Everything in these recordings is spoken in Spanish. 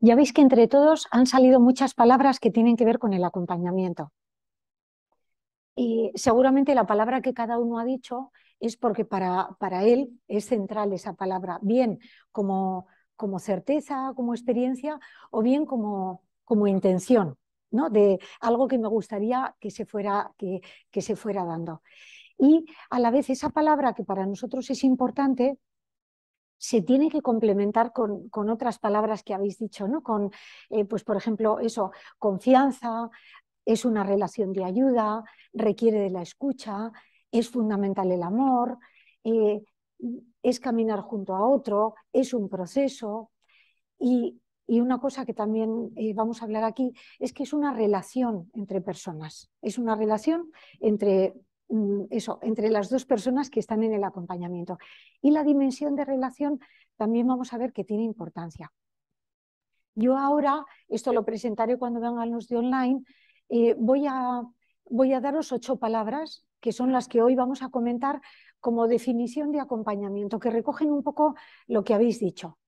Ya veis que entre todos han salido muchas palabras que tienen que ver con el acompañamiento. Y seguramente la palabra que cada uno ha dicho es porque para, él es central esa palabra, bien como, certeza, como experiencia o bien como, intención, ¿no? de algo que me gustaría que se fuera, que se fuera dando. Y a la vez esa palabra que para nosotros es importante, se tiene que complementar con, otras palabras que habéis dicho, ¿no? Con, eh, pues por ejemplo, eso, confianza, es una relación de ayuda, requiere de la escucha, es fundamental el amor, eh, es caminar junto a otro, es un proceso. Y, una cosa que también eh, vamos a hablar aquí es que es una relación entre personas, es una relación entre Mm, eso, entre las dos personas que están en el acompañamiento. Y la dimensión de relación también vamos a ver que tiene importancia. Yo ahora, esto lo presentaré cuando vengan los de online, eh, voy, a, voy a daros ocho palabras que son las que hoy vamos a comentar como definición de acompañamiento, que recogen un poco lo que habéis dicho.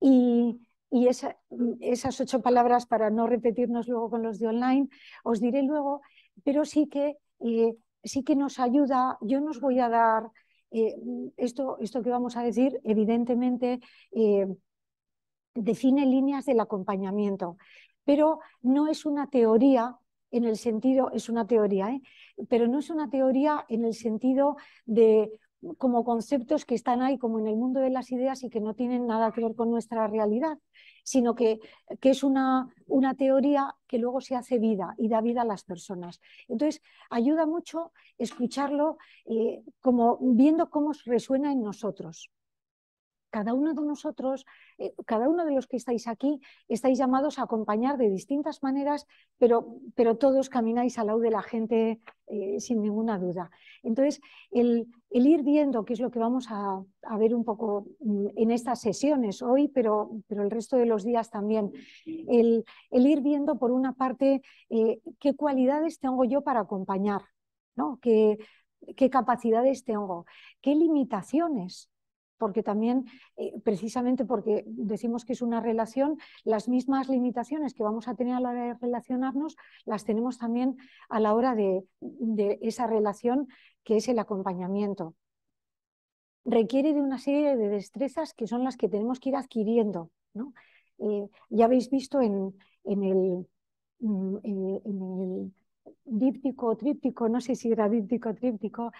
Y, mm, esas ocho palabras, para no repetirnos luego con los de online, os diré luego, pero sí que eh, sí que nos ayuda, yo nos voy a dar eh, esto, esto que vamos a decir, evidentemente eh, define líneas del acompañamiento, pero no es una teoría en el sentido, es una teoría, pero no es una teoría en el sentido de como conceptos que están ahí como en el mundo de las ideas y que no tienen nada que ver con nuestra realidad, sino que, es una, teoría que luego se hace vida y da vida a las personas. Entonces, ayuda mucho escucharlo eh, como viendo cómo resuena en nosotros cada uno de nosotros, eh, cada uno de los que estáis aquí, estáis llamados a acompañar de distintas maneras, pero, pero todos camináis al lado de la gente eh, sin ninguna duda. Entonces, el, ir viendo, que es lo que vamos a, ver un poco mm, en estas sesiones hoy, pero, pero el resto de los días también, el, ir viendo, por una parte, eh, qué cualidades tengo yo para acompañar, ¿no? ¿Qué, qué capacidades tengo, qué limitaciones porque también, eh, precisamente porque decimos que es una relación, las mismas limitaciones que vamos a tener a la hora de relacionarnos, las tenemos también a la hora de, esa relación que es el acompañamiento. Requiere de una serie de destrezas que son las que tenemos que ir adquiriendo. ¿no? Eh, ya habéis visto en, en el, mm, eh, en, el díptico o tríptico, no sé si era díptico o tríptico,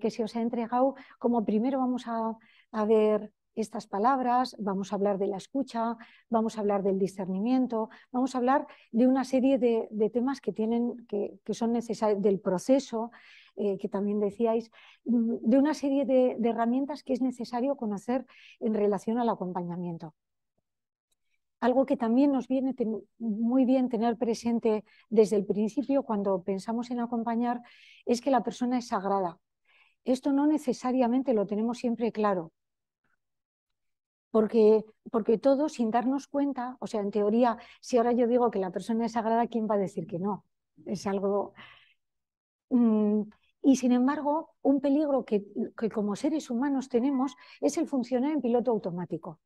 que se os ha entregado, como primero vamos a, a ver estas palabras, vamos a hablar de la escucha, vamos a hablar del discernimiento, vamos a hablar de una serie de, temas que, tienen, que, son necesarios, del proceso, eh, que también decíais, mm, de una serie de, herramientas que es necesario conocer en relación al acompañamiento. Algo que también nos viene muy bien tener presente desde el principio cuando pensamos en acompañar es que la persona es sagrada. Esto no necesariamente lo tenemos siempre claro porque, todo sin darnos cuenta, o sea, en teoría, si ahora yo digo que la persona es sagrada, ¿quién va a decir que no? Es algo... Mm, y sin embargo, un peligro que, que, como seres humanos tenemos es el funcionar en piloto automático.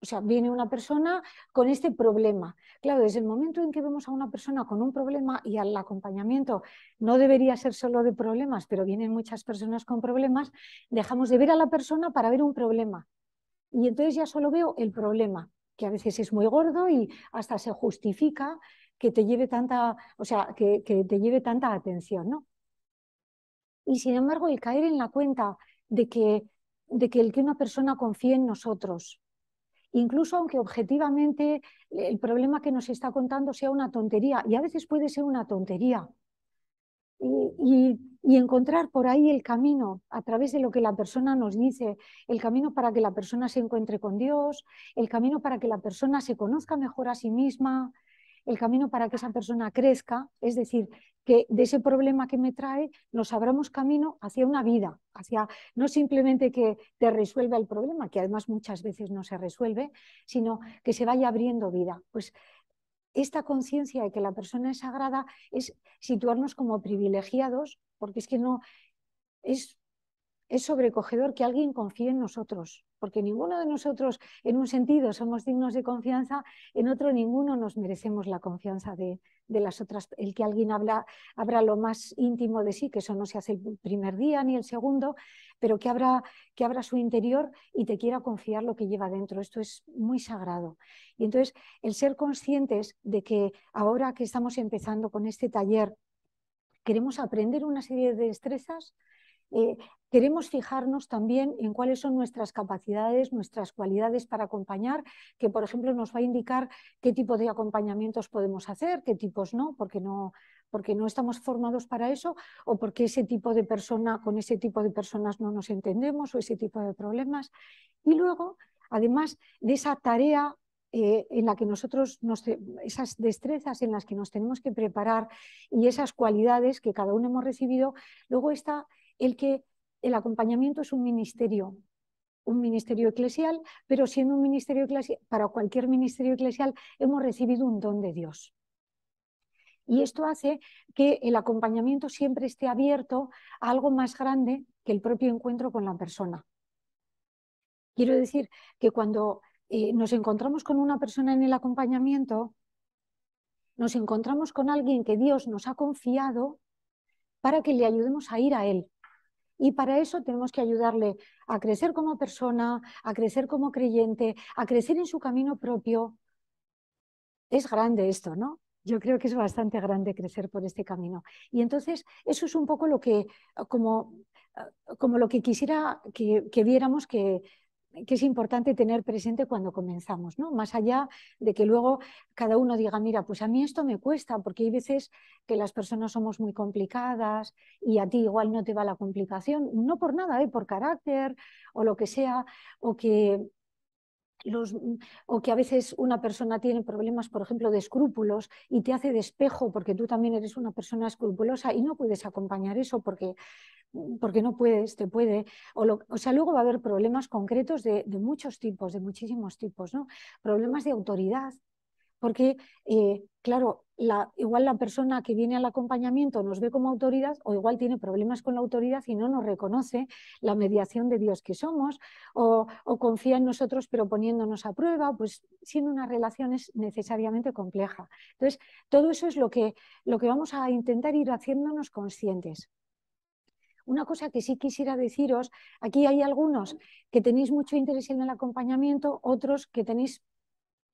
O sea, viene una persona con este problema. Claro, desde el momento en que vemos a una persona con un problema y al acompañamiento no debería ser solo de problemas, pero vienen muchas personas con problemas, dejamos de ver a la persona para ver un problema. Y entonces ya solo veo el problema, que a veces es muy gordo y hasta se justifica que te lleve tanta, o sea, que, te lleve tanta atención, Y sin embargo, el caer en la cuenta de que, de que el que una persona confíe en nosotros, incluso aunque objetivamente el problema que nos está contando sea una tontería, y a veces puede ser una tontería, y, encontrar por ahí el camino a través de lo que la persona nos dice, el camino para que la persona se encuentre con Dios, el camino para que la persona se conozca mejor a sí misma, el camino para que esa persona crezca, es decir, que de ese problema que me trae nos abramos camino hacia una vida, hacia no simplemente que te resuelva el problema, que además muchas veces no se resuelve, sino que se vaya abriendo vida. Pues esta conciencia de que la persona es sagrada es situarnos como privilegiados, porque es que no es es sobrecogedor que alguien confíe en nosotros, porque ninguno de nosotros en un sentido somos dignos de confianza, en otro ninguno nos merecemos la confianza de, las otras, el que alguien habla, abra lo más íntimo de sí, que eso no se hace el primer día ni el segundo, pero que abra, que abra su interior y te quiera confiar lo que lleva dentro. Esto es muy sagrado. Y entonces el ser conscientes de que ahora que estamos empezando con este taller, queremos aprender una serie de destrezas eh, queremos fijarnos también en cuáles son nuestras capacidades, nuestras cualidades para acompañar, que por ejemplo nos va a indicar qué tipo de acompañamientos podemos hacer, qué tipos no, porque no, porque no estamos formados para eso o porque ese tipo de persona con ese tipo de personas no nos entendemos o ese tipo de problemas. Y luego, además de esa tarea eh, en la que nosotros, esas destrezas en las que nos tenemos que preparar y esas cualidades que cada uno hemos recibido, luego está el que el acompañamiento es un ministerio, un ministerio eclesial, pero siendo un ministerio eclesial, para cualquier ministerio eclesial hemos recibido un don de Dios. Y esto hace que el acompañamiento siempre esté abierto a algo más grande que el propio encuentro con la persona. Quiero decir que cuando eh, nos encontramos con una persona en el acompañamiento, nos encontramos con alguien que Dios nos ha confiado para que le ayudemos a ir a Él. Y para eso tenemos que ayudarle a crecer como persona, a crecer como creyente, a crecer en su camino propio. Es grande esto, ¿no? Yo creo que es bastante grande crecer por este camino. Y entonces, eso es un poco lo que, como, ah, como lo que quisiera que, que viéramos que, que es importante tener presente cuando comenzamos, ¿no? Más allá de que luego cada uno diga, mira, pues a mí esto me cuesta, porque hay veces que las personas somos muy complicadas y a ti igual no te va la complicación, no por nada, ¿eh? por carácter o lo que sea, o que o que a veces una persona tiene problemas, por ejemplo, de escrúpulos y te hace despejo porque tú también eres una persona escrupulosa y no puedes acompañar eso porque, no puedes, te puede. O, sea, luego va a haber problemas concretos de, de, muchos tipos, de muchísimos tipos, ¿no? Problemas de autoridad, porque, eh, claro, igual la persona que viene al acompañamiento nos ve como autoridad o igual tiene problemas con la autoridad y no nos reconoce la mediación de Dios que somos o, o confía en nosotros pero poniéndonos a prueba, pues siendo una relación es necesariamente compleja. Entonces, todo eso es lo que, lo que vamos a intentar ir haciéndonos conscientes. Una cosa que sí quisiera deciros, aquí hay algunos que tenéis mucho interés en el acompañamiento, otros que tenéis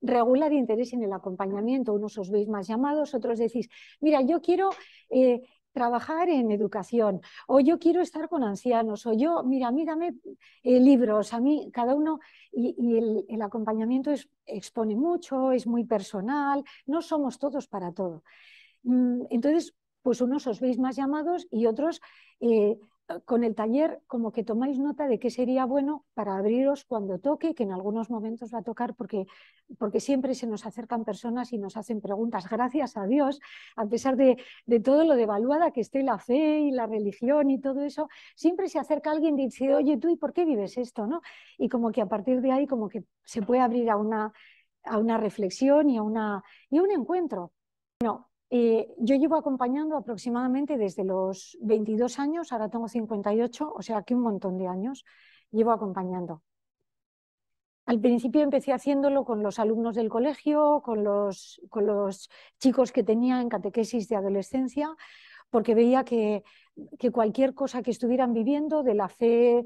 regular interés en el acompañamiento. Unos os veis más llamados, otros decís, mira, yo quiero... Eh, trabajar en educación, o yo quiero estar con ancianos, o yo, mira, mírame eh, libros, a mí cada uno, y, el, acompañamiento es, expone mucho, es muy personal, no somos todos para todo. Mm, entonces, pues unos os veis más llamados y otros eh, con el taller como que tomáis nota de qué sería bueno para abriros cuando toque, que en algunos momentos va a tocar porque, porque siempre se nos acercan personas y nos hacen preguntas. Gracias a Dios, a pesar de, todo lo devaluada que esté la fe y la religión y todo eso, siempre se acerca alguien y dice, oye tú, ¿y por qué vives esto? ¿no? Y como que a partir de ahí como que se puede abrir a una, a una reflexión y a, una, y un encuentro. No, eh, yo llevo acompañando aproximadamente desde los 22 años, ahora tengo 58, o sea que un montón de años llevo acompañando. Al principio empecé haciéndolo con los alumnos del colegio, con los, con los chicos que tenía en catequesis de adolescencia, porque veía que, cualquier cosa que estuvieran viviendo, de la fe,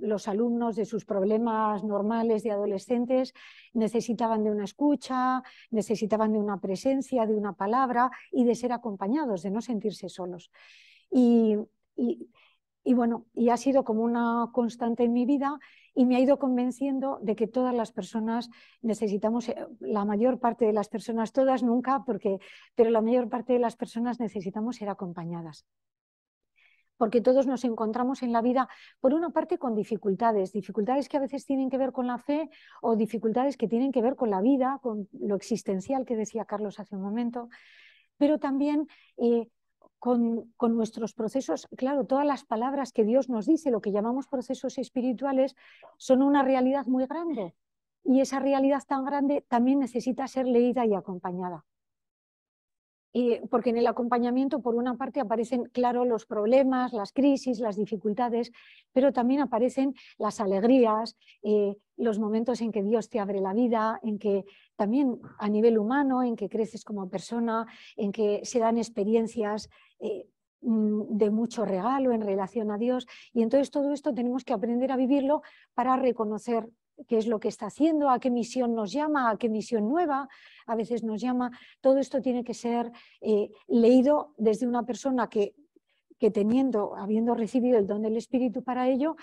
los alumnos, de sus problemas normales de adolescentes, necesitaban de una escucha, necesitaban de una presencia, de una palabra y de ser acompañados, de no sentirse solos. Y, y bueno, y ha sido como una constante en mi vida y me ha ido convenciendo de que todas las personas necesitamos, eh, la mayor parte de las personas, todas nunca, porque, pero la mayor parte de las personas necesitamos ser acompañadas porque todos nos encontramos en la vida, por una parte, con dificultades, dificultades que a veces tienen que ver con la fe o dificultades que tienen que ver con la vida, con lo existencial que decía Carlos hace un momento, pero también eh, con, con, nuestros procesos, claro, todas las palabras que Dios nos dice, lo que llamamos procesos espirituales, son una realidad muy grande. Y esa realidad tan grande también necesita ser leída y acompañada porque en el acompañamiento, por una parte, aparecen, claro, los problemas, las crisis, las dificultades, pero también aparecen las alegrías, eh, los momentos en que Dios te abre la vida, en que también a nivel humano, en que creces como persona, en que se dan experiencias. Eh, mm, de mucho regalo en relación a Dios y entonces todo esto tenemos que aprender a vivirlo para reconocer qué es lo que está haciendo, a qué misión nos llama, a qué misión nueva a veces nos llama. Todo esto tiene que ser eh, leído desde una persona que, que teniendo, habiendo recibido el don del Espíritu para ello,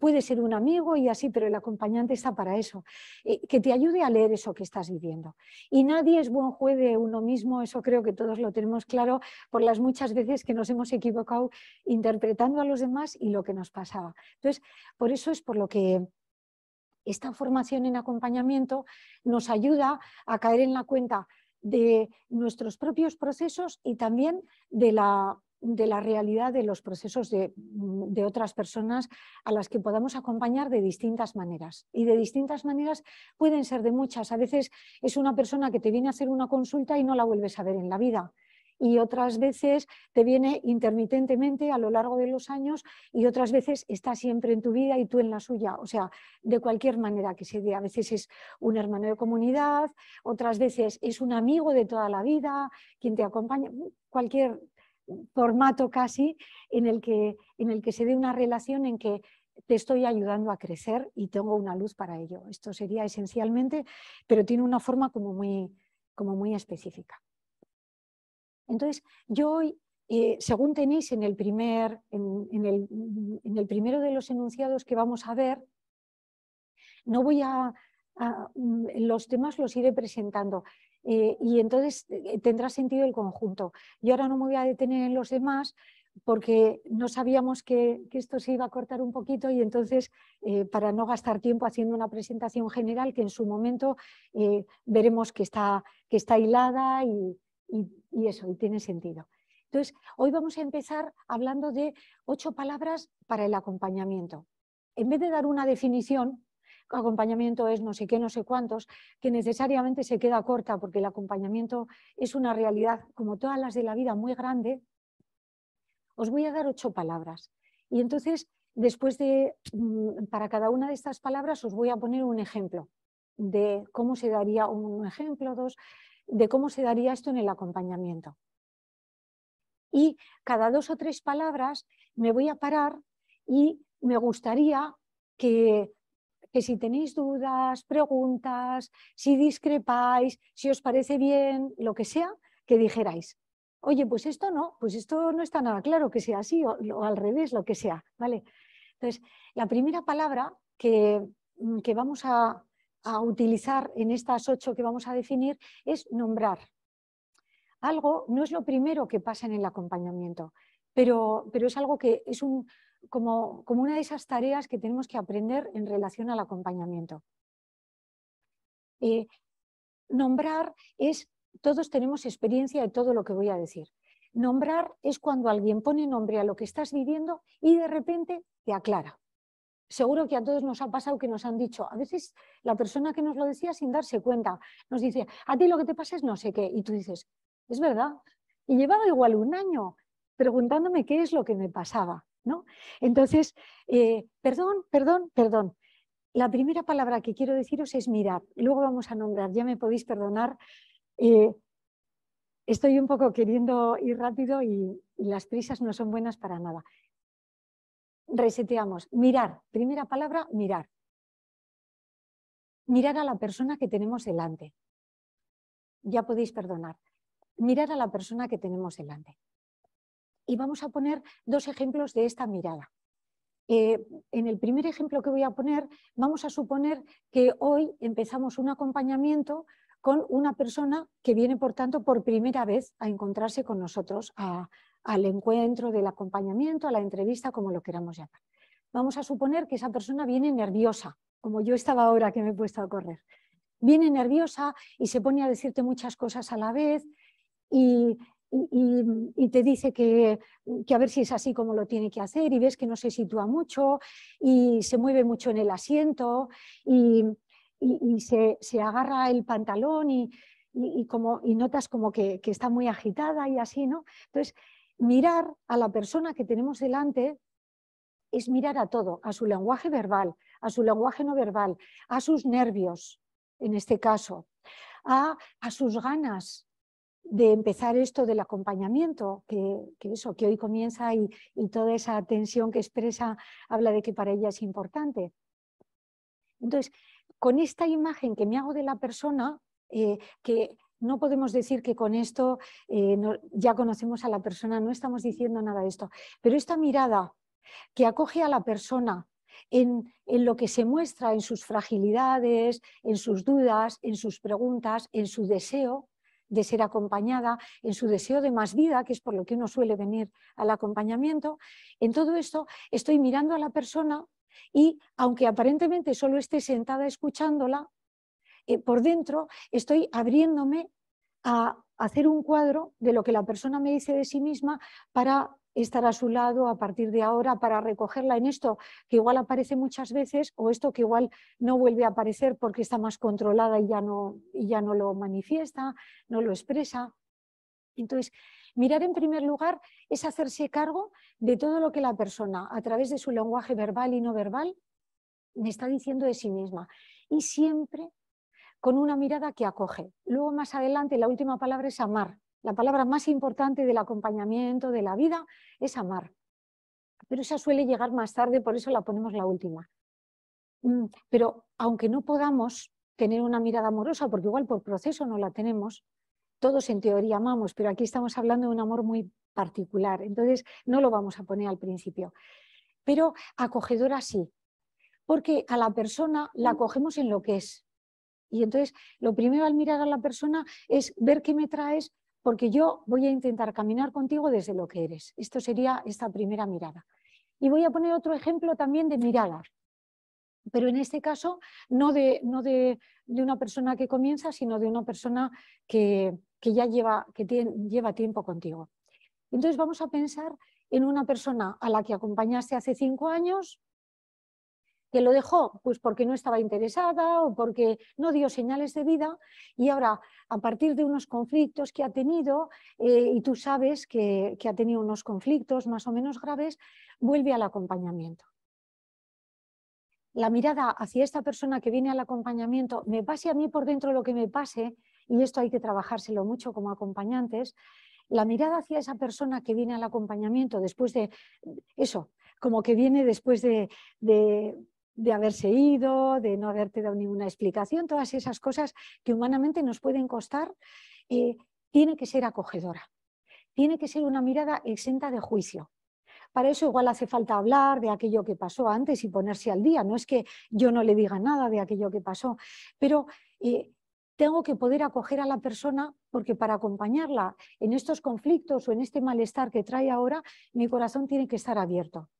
puede ser un amigo y así, pero el acompañante está para eso, eh, que te ayude a leer eso que estás viviendo. Y nadie es buen juez de uno mismo, eso creo que todos lo tenemos claro por las muchas veces que nos hemos equivocado interpretando a los demás y lo que nos pasaba. Entonces, por eso es por lo que esta formación en acompañamiento nos ayuda a caer en la cuenta de nuestros propios procesos y también de la, realidad de los procesos mm, de, otras personas a las que podamos acompañar de distintas maneras. Y de distintas maneras pueden ser de muchas. A veces es una persona que te viene a hacer una consulta y no la vuelves a ver en la vida y otras veces te viene intermitentemente a lo largo de los años y otras veces está siempre en tu vida y tú en la suya. O sea, de cualquier manera que se dé. A veces es un hermano de comunidad, otras veces es un amigo de toda la vida, quien te acompaña, cualquier formato casi en el que, en el que se dé una relación en que te estoy ayudando a crecer y tengo una luz para ello. Esto sería esencialmente, pero tiene una forma como muy, como muy específica. Entonces, yo hoy, eh, según tenéis en el, en, el, primero de los enunciados que vamos a ver, no voy a, mm, los temas los iré presentando. Eh, y entonces eh, tendrá sentido el conjunto. Yo ahora no me voy a detener en los demás porque no sabíamos que, esto se iba a cortar un poquito y entonces para no gastar tiempo haciendo una presentación general que en su momento veremos que está, que está hilada y, y, eso, y tiene sentido. Entonces, hoy vamos a empezar hablando de ocho palabras para el acompañamiento. En vez de dar una definición, acompañamiento es no sé qué, no sé cuántos, que necesariamente se queda corta porque el acompañamiento es una realidad, como todas las de la vida, muy grande, os voy a dar ocho palabras. Y entonces, después de, mm, para cada una de estas palabras, os voy a poner un ejemplo de cómo se daría un ejemplo, dos, de cómo se daría esto en el acompañamiento. Y cada dos o tres palabras me voy a parar y me gustaría que, si tenéis dudas, preguntas, si discrepáis, si os parece bien, lo que sea, que dijerais, oye, pues esto no, pues esto no está nada claro que sea así o, al revés, lo que sea, ¿vale? Entonces, la primera palabra que, que vamos a, a utilizar en estas ocho que vamos a definir es nombrar. Algo no es lo primero que pasa en el acompañamiento, pero, es algo que es un, como, una de esas tareas que tenemos que aprender en relación al acompañamiento. Eh, nombrar es, todos tenemos experiencia de todo lo que voy a decir. Nombrar es cuando alguien pone nombre a lo que estás viviendo y de repente te aclara seguro que a todos nos ha pasado que nos han dicho, a veces la persona que nos lo decía sin darse cuenta, nos dice, a ti lo que te pasa es no sé qué, y tú dices, es verdad. Y llevaba igual un año preguntándome qué es lo que me pasaba, ¿no? Entonces, eh, perdón, perdón, perdón. La primera palabra que quiero deciros es mirar. Luego vamos a nombrar, ya me podéis perdonar. Eh, estoy un poco queriendo ir rápido y las prisas no son buenas para nada reseteamos. Mirar, primera palabra, mirar. Mirar a la persona que tenemos delante. Ya podéis perdonar. Mirar a la persona que tenemos delante. Y vamos a poner dos ejemplos de esta mirada. Eh, en el primer ejemplo que voy a poner, vamos a suponer que hoy empezamos un acompañamiento con una persona que viene, por tanto, por primera vez a encontrarse con nosotros, a, al encuentro, del acompañamiento, a la entrevista, como lo queramos llamar. Vamos a suponer que esa persona viene nerviosa, como yo estaba ahora que me he puesto a correr. Viene nerviosa y se pone a decirte muchas cosas a la vez y, te dice que, a ver si es así como lo tiene que hacer y ves que no se sitúa mucho y se mueve mucho en el asiento y, se, agarra el pantalón y, como, y notas como que, que, está muy agitada y así, ¿no? Entonces, mirar a la persona que tenemos delante es mirar a todo, a su lenguaje verbal, a su lenguaje no verbal, a sus nervios, en este caso, a, sus ganas de empezar esto del acompañamiento, que, eso, que hoy comienza y, toda esa tensión que expresa habla de que para ella es importante. Entonces, con esta imagen que me hago de la persona, eh, que no podemos decir que con esto eh, ya conocemos a la persona, no estamos diciendo nada de esto, pero esta mirada que acoge a la persona en, en, lo que se muestra, en sus fragilidades, en sus dudas, en sus preguntas, en su deseo de ser acompañada, en su deseo de más vida, que es por lo que uno suele venir al acompañamiento. En todo esto estoy mirando a la persona y aunque aparentemente solo esté sentada escuchándola, eh, por dentro estoy abriéndome a hacer un cuadro de lo que la persona me dice de sí misma para estar a su lado a partir de ahora para recogerla en esto que igual aparece muchas veces o esto que igual no vuelve a aparecer porque está más controlada y ya no, y ya no lo manifiesta, no lo expresa. Entonces, mirar en primer lugar es hacerse cargo de todo lo que la persona a través de su lenguaje verbal y no verbal me está diciendo de sí misma. Y siempre con una mirada que acoge. Luego más adelante la última palabra es amar. La palabra más importante del acompañamiento de la vida es amar. Pero esa suele llegar más tarde, por eso la ponemos la última. Mm, pero aunque no podamos tener una mirada amorosa, porque igual por proceso no la tenemos, todos en teoría amamos, pero aquí estamos hablando de un amor muy particular, entonces no lo vamos a poner al principio. Pero acogedora sí, porque a la persona la acogemos en lo que es, y entonces, lo primero al mirar a la persona es ver qué me traes, porque yo voy a intentar caminar contigo desde lo que eres. Esto sería esta primera mirada. Y voy a poner otro ejemplo también de mirada, pero en este caso no de, no de, una persona que comienza, sino de una persona que, ya lleva, que lleva tiempo contigo. Entonces vamos a pensar en una persona a la que acompañaste hace cinco años, que lo dejó pues porque no estaba interesada o porque no dio señales de vida y ahora a partir de unos conflictos que ha tenido eh, y tú sabes que, ha tenido unos conflictos más o menos graves, vuelve al acompañamiento. La mirada hacia esta persona que viene al acompañamiento, me pase a mí por dentro lo que me pase, y esto hay que trabajárselo mucho como acompañantes, la mirada hacia esa persona que viene al acompañamiento después de eso, como que viene después de, de haberse ido, de no haberte dado ninguna explicación, todas esas cosas que humanamente nos pueden costar, eh, tiene que ser acogedora, tiene que ser una mirada exenta de juicio. Para eso igual hace falta hablar de aquello que pasó antes y ponerse al día. No es que yo no le diga nada de aquello que pasó, pero eh, tengo que poder acoger a la persona porque para acompañarla en estos conflictos o en este malestar que trae ahora, mi corazón tiene que estar abierto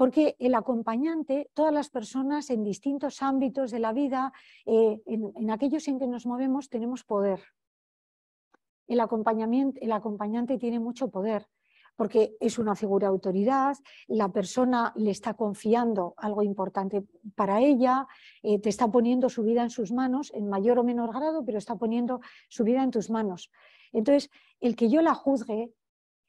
porque el acompañante, todas las personas en distintos ámbitos de la vida, eh, en, aquellos en que nos movemos, tenemos poder. El, acompañante tiene mucho poder porque es una figura de autoridad, la persona le está confiando algo importante para ella, eh, te está poniendo su vida en sus manos, en mayor o menor grado, pero está poniendo su vida en tus manos. Entonces, el que yo la juzgue,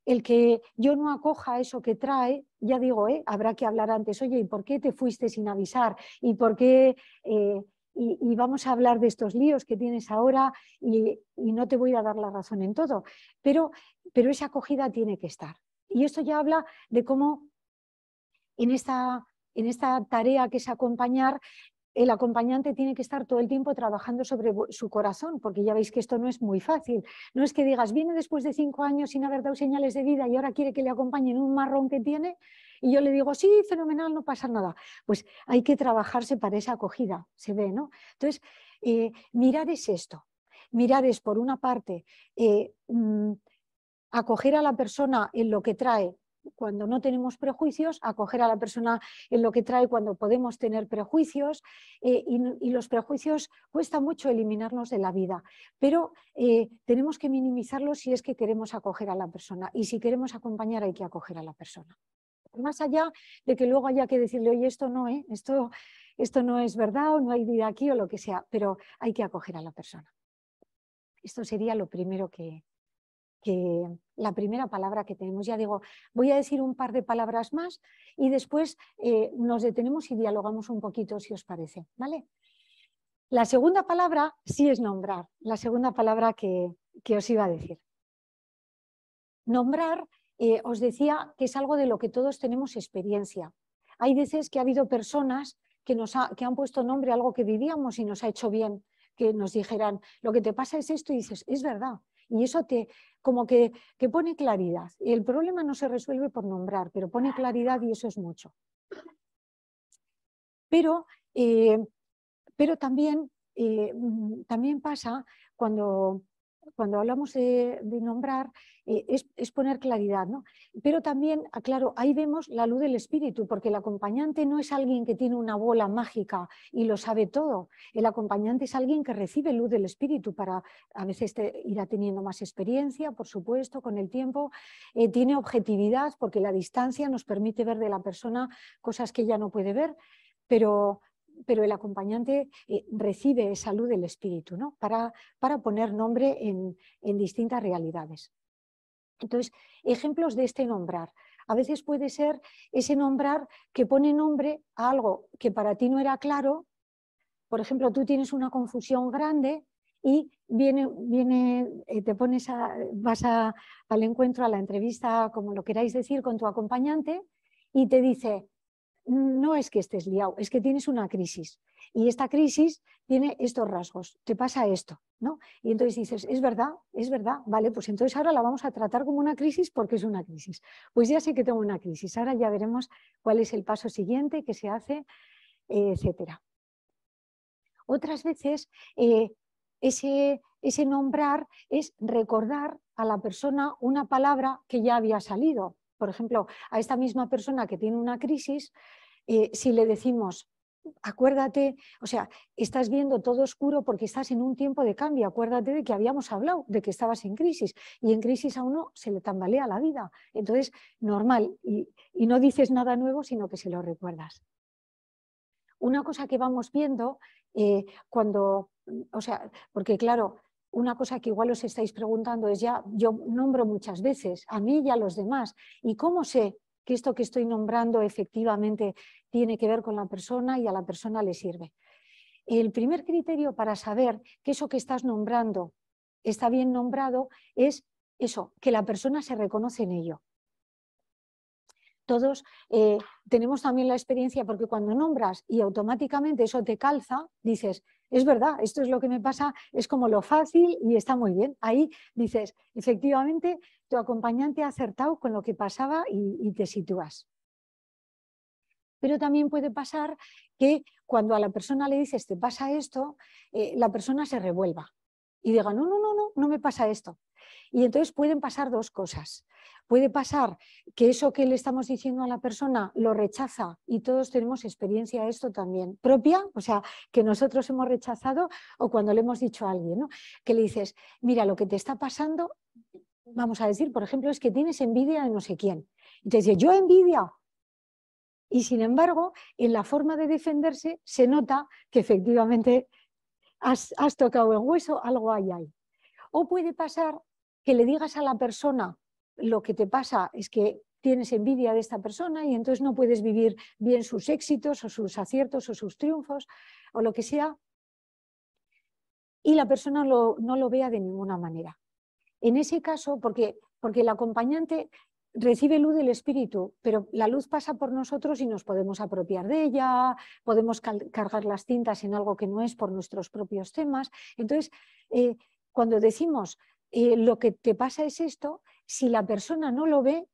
el que yo no acoja eso que trae, ya digo, ¿eh? habrá que hablar antes, oye, ¿y por qué te fuiste sin avisar? ¿Y por qué... Eh, y, vamos a hablar de estos líos que tienes ahora y, no te voy a dar la razón en todo, pero, pero esa acogida tiene que estar. Y esto ya habla de cómo en esta en esta tarea que es acompañar, el acompañante tiene que estar todo el tiempo trabajando sobre su corazón, porque ya veis que esto no es muy fácil. No es que digas, viene después de cinco años sin haber dado señales de vida y ahora quiere que le acompañe en un marrón que tiene, y yo le digo, sí, fenomenal, no pasa nada. Pues hay que trabajarse para esa acogida, se ve, ¿no? Entonces, eh, mirar es esto. Mirar es, por una parte, eh, mm, acoger a la persona en lo que trae cuando no tenemos prejuicios, acoger a la persona en lo que trae cuando podemos tener prejuicios eh, y, los prejuicios cuesta mucho eliminarlos de la vida, pero eh, tenemos que minimizarlos si es que queremos acoger a la persona y si queremos acompañar hay que acoger a la persona. Más allá de que luego haya que decirle, oye, esto no, ¿eh? esto, esto no es verdad o no hay vida aquí o lo que sea, pero hay que acoger a la persona. Esto sería lo primero que, que la primera palabra que tenemos. Ya digo, voy a decir un par de palabras más y después eh, nos detenemos y dialogamos un poquito, si os parece. ¿vale? La segunda palabra sí es nombrar, la segunda palabra que, que os iba a decir. Nombrar, eh, os decía que es algo de lo que todos tenemos experiencia. Hay veces que ha habido personas que, nos que han puesto nombre a algo que vivíamos y nos ha hecho bien que nos dijeran, lo que te pasa es esto y dices, es verdad, y eso te como que, pone claridad. El problema no se resuelve por nombrar, pero pone claridad y eso es mucho. Pero, eh, pero también, eh, mm, también pasa cuando cuando hablamos de, nombrar, eh, es, poner claridad, ¿no? Pero también, ah, claro, ahí vemos la luz del espíritu, porque el acompañante no es alguien que tiene una bola mágica y lo sabe todo. El acompañante es alguien que recibe luz del espíritu para, a veces irá teniendo más experiencia, por supuesto, con el tiempo. Eh, tiene objetividad, porque la distancia nos permite ver de la persona cosas que ella no puede ver, pero pero el acompañante eh, recibe esa luz del espíritu, ¿no? Para, poner nombre en, distintas realidades. Entonces, ejemplos de este nombrar. A veces puede ser ese nombrar que pone nombre a algo que para ti no era claro. Por ejemplo, tú tienes una confusión grande y viene, eh, te pones vas al encuentro, a la entrevista, como lo queráis decir, con tu acompañante y te dice, no es que estés liado, es que tienes una crisis. Y esta crisis tiene estos rasgos, te pasa esto, ¿no? Y entonces dices, es verdad, es verdad, vale, pues entonces ahora la vamos a tratar como una crisis porque es una crisis. Pues ya sé que tengo una crisis, ahora ya veremos cuál es el paso siguiente, que se hace, etcétera. Otras veces eh, ese nombrar es recordar a la persona una palabra que ya había salido, por ejemplo, a esta misma persona que tiene una crisis, eh, si le decimos, acuérdate, o sea, estás viendo todo oscuro porque estás en un tiempo de cambio, acuérdate de que habíamos hablado, de que estabas en crisis, y en crisis a uno se le tambalea la vida. Entonces, normal, y, no dices nada nuevo, sino que se lo recuerdas. Una cosa que vamos viendo eh, cuando, o sea, porque claro, una cosa que igual os estáis preguntando es ya, yo nombro muchas veces a mí y a los demás, ¿y cómo sé que esto que estoy nombrando efectivamente tiene que ver con la persona y a la persona le sirve? El primer criterio para saber que eso que estás nombrando está bien nombrado es eso, que la persona se reconoce en ello. Todos eh, tenemos también la experiencia porque cuando nombras y automáticamente eso te calza, dices, es verdad, esto es lo que me pasa, es como lo fácil y está muy bien. Ahí dices, efectivamente, tu acompañante ha acertado con lo que pasaba y, te sitúas. Pero también puede pasar que cuando a la persona le dices, te pasa esto, eh, la persona se revuelva y diga, no, no, no, no, no me pasa esto. Y entonces pueden pasar dos cosas. Puede pasar que eso que le estamos diciendo a la persona lo rechaza y todos tenemos experiencia de esto también propia, o sea, que nosotros hemos rechazado o cuando le hemos dicho a alguien, ¿no? que le dices, mira, lo que te está pasando, vamos a decir, por ejemplo, es que tienes envidia de no sé quién. Entonces, yo envidia, y sin embargo, en la forma de defenderse se nota que efectivamente has, has, tocado el hueso, algo hay ahí. O puede pasar que le digas a la persona lo que te pasa es que tienes envidia de esta persona y entonces no puedes vivir bien sus éxitos o sus aciertos o sus triunfos o lo que sea. Y la persona no lo vea de ninguna manera. En ese caso, porque, porque el acompañante recibe luz del espíritu, pero la luz pasa por nosotros y nos podemos apropiar de ella, podemos cargar las cintas en algo que no es por nuestros propios temas. Entonces, eh, cuando decimos eh, lo que te pasa es esto, si la persona no lo ve,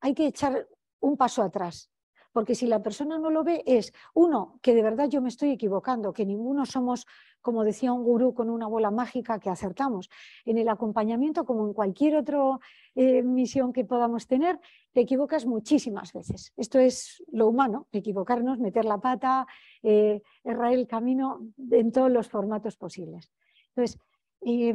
hay que echar un paso atrás. Porque si la persona no lo ve es, uno, que de verdad yo me estoy equivocando, que ninguno somos, como decía un gurú, con una bola mágica que acertamos. En el acompañamiento, como en cualquier otra eh, misión que podamos tener, te equivocas muchísimas veces. Esto es lo humano, equivocarnos, meter la pata, eh, errar el camino en todos los formatos posibles. Entonces, eh,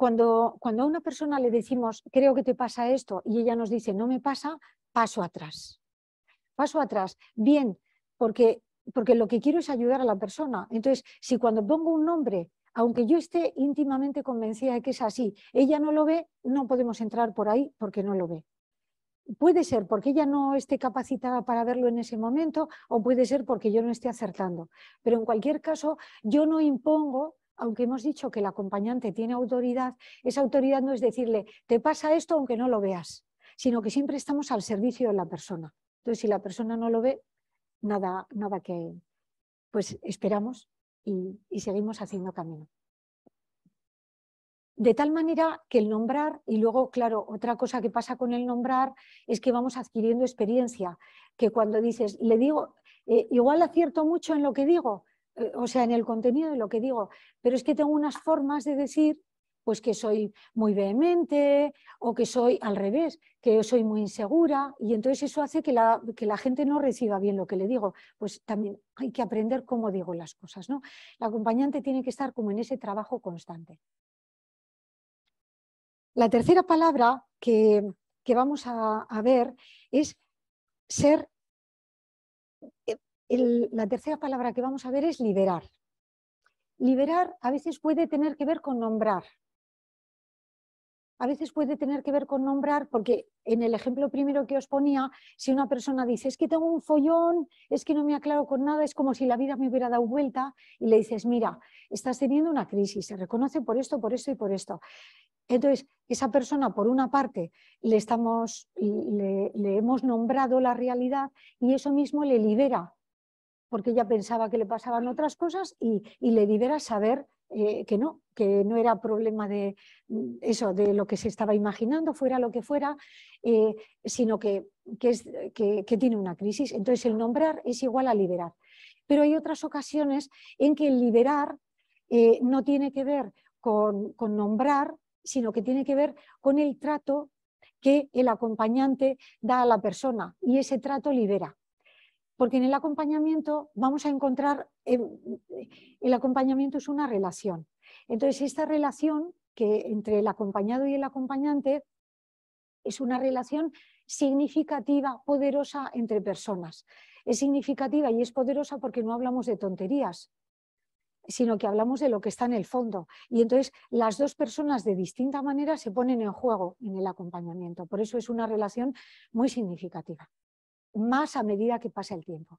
cuando, a una persona le decimos, creo que te pasa esto, y ella nos dice, no me pasa, paso atrás. Paso atrás. Bien, porque, porque lo que quiero es ayudar a la persona. Entonces, si cuando pongo un nombre aunque yo esté íntimamente convencida de que es así, ella no lo ve, no podemos entrar por ahí porque no lo ve. Puede ser porque ella no esté capacitada para verlo en ese momento o puede ser porque yo no esté acertando. Pero en cualquier caso, yo no impongo aunque hemos dicho que el acompañante tiene autoridad, esa autoridad no es decirle, te pasa esto aunque no lo veas, sino que siempre estamos al servicio de la persona. Entonces, si la persona no lo ve, nada, nada que, pues esperamos y, seguimos haciendo camino. De tal manera que el nombrar, y luego, claro, otra cosa que pasa con el nombrar es que vamos adquiriendo experiencia, que cuando dices, le digo, eh, igual acierto mucho en lo que digo, o sea, en el contenido de lo que digo, pero es que tengo unas formas de decir pues que soy muy vehemente o que soy al revés, que soy muy insegura y entonces eso hace que la, gente no reciba bien lo que le digo. Pues también hay que aprender cómo digo las cosas, ¿no? La acompañante tiene que estar como en ese trabajo constante. La tercera palabra que, vamos a ver es ser eh, la tercera palabra que vamos a ver es liberar. Liberar a veces puede tener que ver con nombrar. A veces puede tener que ver con nombrar, porque en el ejemplo primero que os ponía, si una persona dice, es que tengo un follón, es que no me aclaro con nada, es como si la vida me hubiera dado vuelta, y le dices, mira, estás teniendo una crisis, se reconoce por esto, por esto y por esto. Entonces, esa persona, por una parte, le, estamos, le hemos nombrado la realidad y eso mismo le libera porque ella pensaba que le pasaban otras cosas y, le libera saber eh, que no, que no era problema de mm, eso, de lo que se estaba imaginando, fuera lo que fuera, eh, sino que, tiene una crisis. Entonces el nombrar es igual a liberar. Pero hay otras ocasiones en que el liberar eh, no tiene que ver con, nombrar, sino que tiene que ver con el trato que el acompañante da a la persona y ese trato libera porque en el acompañamiento vamos a encontrar, em, el acompañamiento es una relación. Entonces, esta relación que entre el acompañado y el acompañante es una relación significativa, poderosa entre personas. Es significativa y es poderosa porque no hablamos de tonterías, sino que hablamos de lo que está en el fondo. Y entonces las dos personas de distinta manera se ponen en juego en el acompañamiento. Por eso es una relación muy significativa más a medida que pasa el tiempo.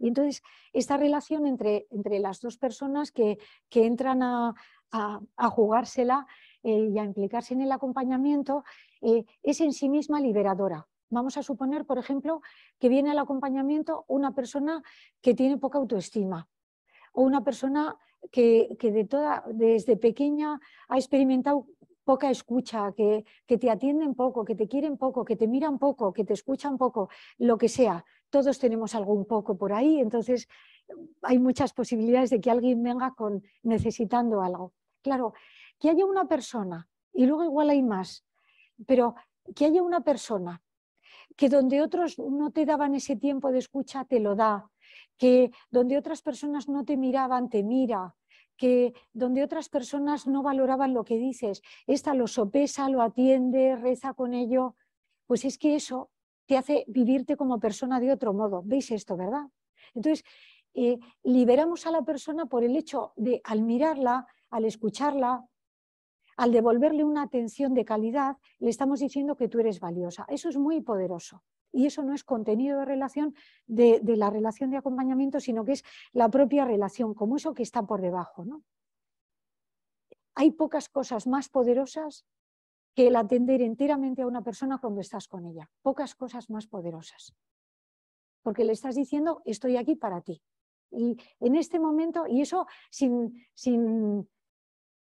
Y entonces, esta relación entre, las dos personas que, entran a, jugársela eh, y a implicarse en el acompañamiento eh, es en sí misma liberadora. Vamos a suponer, por ejemplo, que viene al acompañamiento una persona que tiene poca autoestima o una persona que, que de toda, desde pequeña ha experimentado poca escucha, que, te atienden poco, que te quieren poco, que te miran poco, que te escuchan poco, lo que sea. Todos tenemos algo un poco por ahí, entonces hay muchas posibilidades de que alguien venga con, necesitando algo. Claro, que haya una persona, y luego igual hay más, pero que haya una persona que donde otros no te daban ese tiempo de escucha, te lo da, que donde otras personas no te miraban, te mira, que donde otras personas no valoraban lo que dices, esta lo sopesa, lo atiende, reza con ello, pues es que eso te hace vivirte como persona de otro modo. ¿Veis esto, verdad? Entonces, eh, liberamos a la persona por el hecho de, al mirarla, al escucharla, al devolverle una atención de calidad, le estamos diciendo que tú eres valiosa. Eso es muy poderoso y eso no es contenido de relación de, la relación de acompañamiento, sino que es la propia relación, como eso que está por debajo. ¿no? Hay pocas cosas más poderosas que el atender enteramente a una persona cuando estás con ella, pocas cosas más poderosas. Porque le estás diciendo, estoy aquí para ti. Y en este momento, y eso sin, sin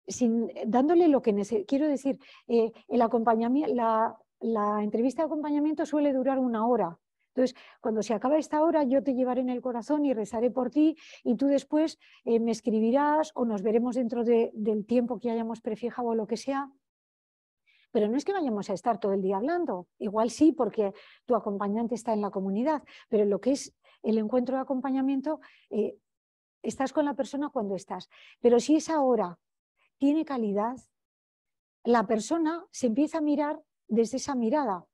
sin eh, dándole lo que necesito. Quiero decir, eh, el acompañamiento, la, la entrevista de acompañamiento suele durar una hora. Entonces, cuando se acabe esta hora, yo te llevaré en el corazón y rezaré por ti y tú después eh, me escribirás o nos veremos dentro del tiempo que hayamos prefijado o lo que sea. Pero no es que vayamos a estar todo el día hablando, igual sí, porque tu acompañante está en la comunidad, pero lo que es el encuentro de acompañamiento, eh, estás con la persona cuando estás. Pero si esa hora tiene calidad, la persona se empieza a mirar desde esa mirada.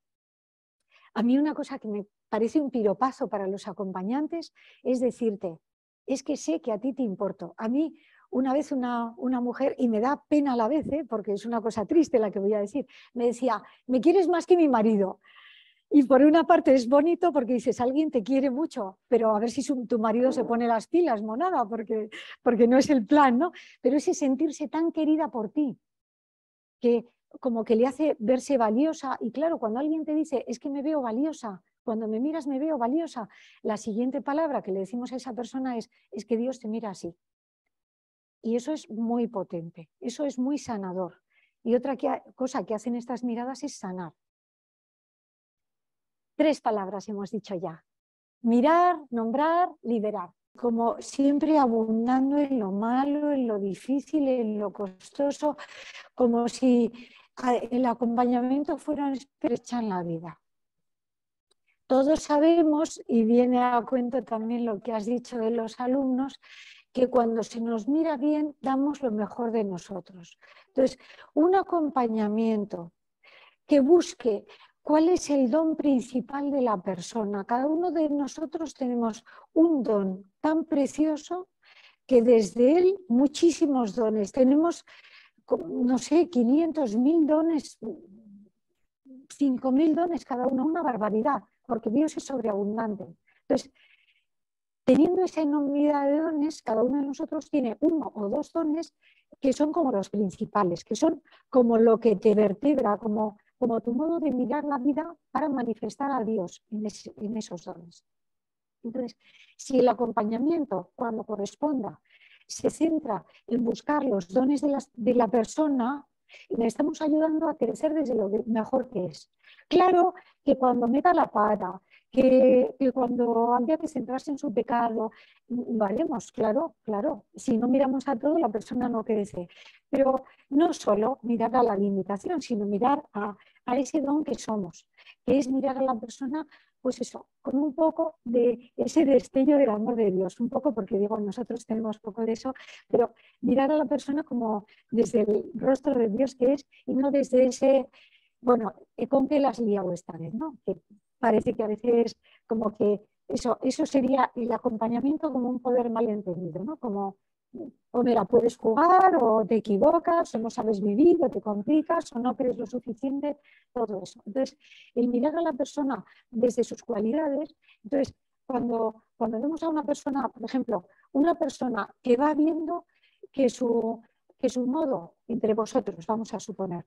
A mí una cosa que me parece un piropazo para los acompañantes es decirte, es que sé que a ti te importo. A mí una vez una, mujer, y me da pena a la vez, ¿eh? porque es una cosa triste la que voy a decir, me decía, me quieres más que mi marido. Y por una parte es bonito porque dices, alguien te quiere mucho, pero a ver si tu marido se pone las pilas, monada, porque, porque no es el plan, ¿no? Pero ese sentirse tan querida por ti, que como que le hace verse valiosa. Y claro, cuando alguien te dice, es que me veo valiosa, cuando me miras me veo valiosa, la siguiente palabra que le decimos a esa persona es, es que Dios te mira así. Y eso es muy potente, eso es muy sanador. Y otra cosa que hacen estas miradas es sanar. Tres palabras hemos dicho ya. Mirar, nombrar, liberar. Como siempre abundando en lo malo, en lo difícil, en lo costoso, como si el acompañamiento fue una estrecha en la vida. Todos sabemos, y viene a cuento también lo que has dicho de los alumnos, que cuando se nos mira bien damos lo mejor de nosotros. Entonces, un acompañamiento que busque cuál es el don principal de la persona. Cada uno de nosotros tenemos un don tan precioso que desde él muchísimos dones. Tenemos no sé, 500 mil dones, 5.000 mil dones cada uno, una barbaridad, porque Dios es sobreabundante. Entonces, teniendo esa enormidad de dones, cada uno de nosotros tiene uno o dos dones que son como los principales, que son como lo que te vertebra, como, como tu modo de mirar la vida para manifestar a Dios en, en esos dones. Entonces, si el acompañamiento, cuando corresponda, se centra en buscar los dones de, la persona, y le estamos ayudando a crecer desde lo mejor que es. Claro que cuando meta la pata, que, cuando haya que centrarse en su pecado, valemos, pues claro, claro. Si no miramos a todo, la persona no crece. Pero no solo mirar a la limitación, sino mirar a, a ese don que somos, que es mirar a la persona pues eso, con un poco de ese destello del amor de Dios, un poco porque digo, nosotros tenemos poco de eso, pero mirar a la persona como desde el rostro de Dios que es y no desde ese, bueno, eh, con que las liado esta vez, ¿no? Que parece que a veces como que eso, eso sería el acompañamiento como un poder mal entendido, ¿no? Como o mira, puedes jugar, o te equivocas, o no sabes vivir, o te complicas, o no crees lo suficiente, todo eso. Entonces, el mirar a la persona desde sus cualidades, entonces, cuando, cuando vemos a una persona, por ejemplo, una persona que va viendo que su, su modo, entre vosotros, vamos a suponer,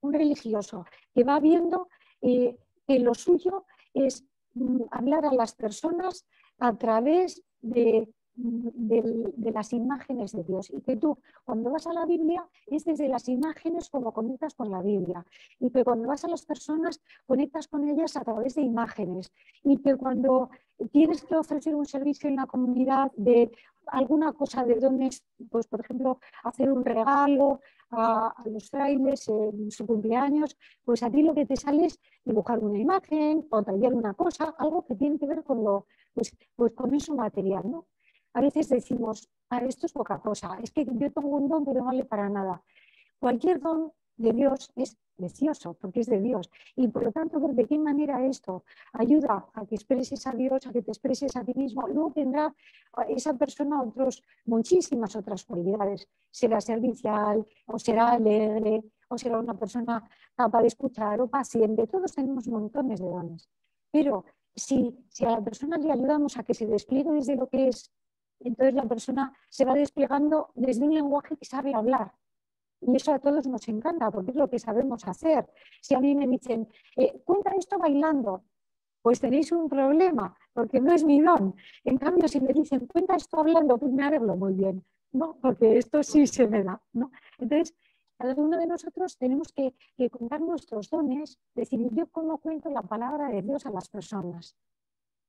un religioso que va viendo eh, que lo suyo es mm, hablar a las personas a través de de las imágenes de Dios y que tú cuando vas a la Biblia es desde las imágenes como conectas con la Biblia y que cuando vas a las personas conectas con ellas a través de imágenes y que cuando tienes que ofrecer un servicio en la comunidad de alguna cosa de donde, pues por ejemplo hacer un regalo a, los frailes en su cumpleaños, pues a ti lo que te sale es dibujar una imagen o tallar una cosa, algo que tiene que ver con lo pues, pues con eso material, ¿no? A veces decimos, ah, esto es poca cosa, es que yo tengo un don pero no vale para nada. Cualquier don de Dios es precioso porque es de Dios. Y por lo tanto, ¿de qué manera esto ayuda a que expreses a Dios, a que te expreses a ti mismo? Luego tendrá esa persona otros, muchísimas otras cualidades. Será servicial, o será alegre, o será una persona capaz de escuchar, o paciente. Todos tenemos montones de dones. Pero si, si a la persona le ayudamos a que se despliegue desde lo que es entonces la persona se va desplegando desde un lenguaje que sabe hablar. Y eso a todos nos encanta, porque es lo que sabemos hacer. Si a mí me dicen, eh, cuenta esto bailando, pues tenéis un problema, porque no es mi don. En cambio, si me dicen, cuenta esto hablando, pues me arreglo muy bien, porque esto sí se me da. Entonces, cada uno de nosotros tenemos que, que contar nuestros dones, decidir yo cómo cuento la palabra de Dios a las personas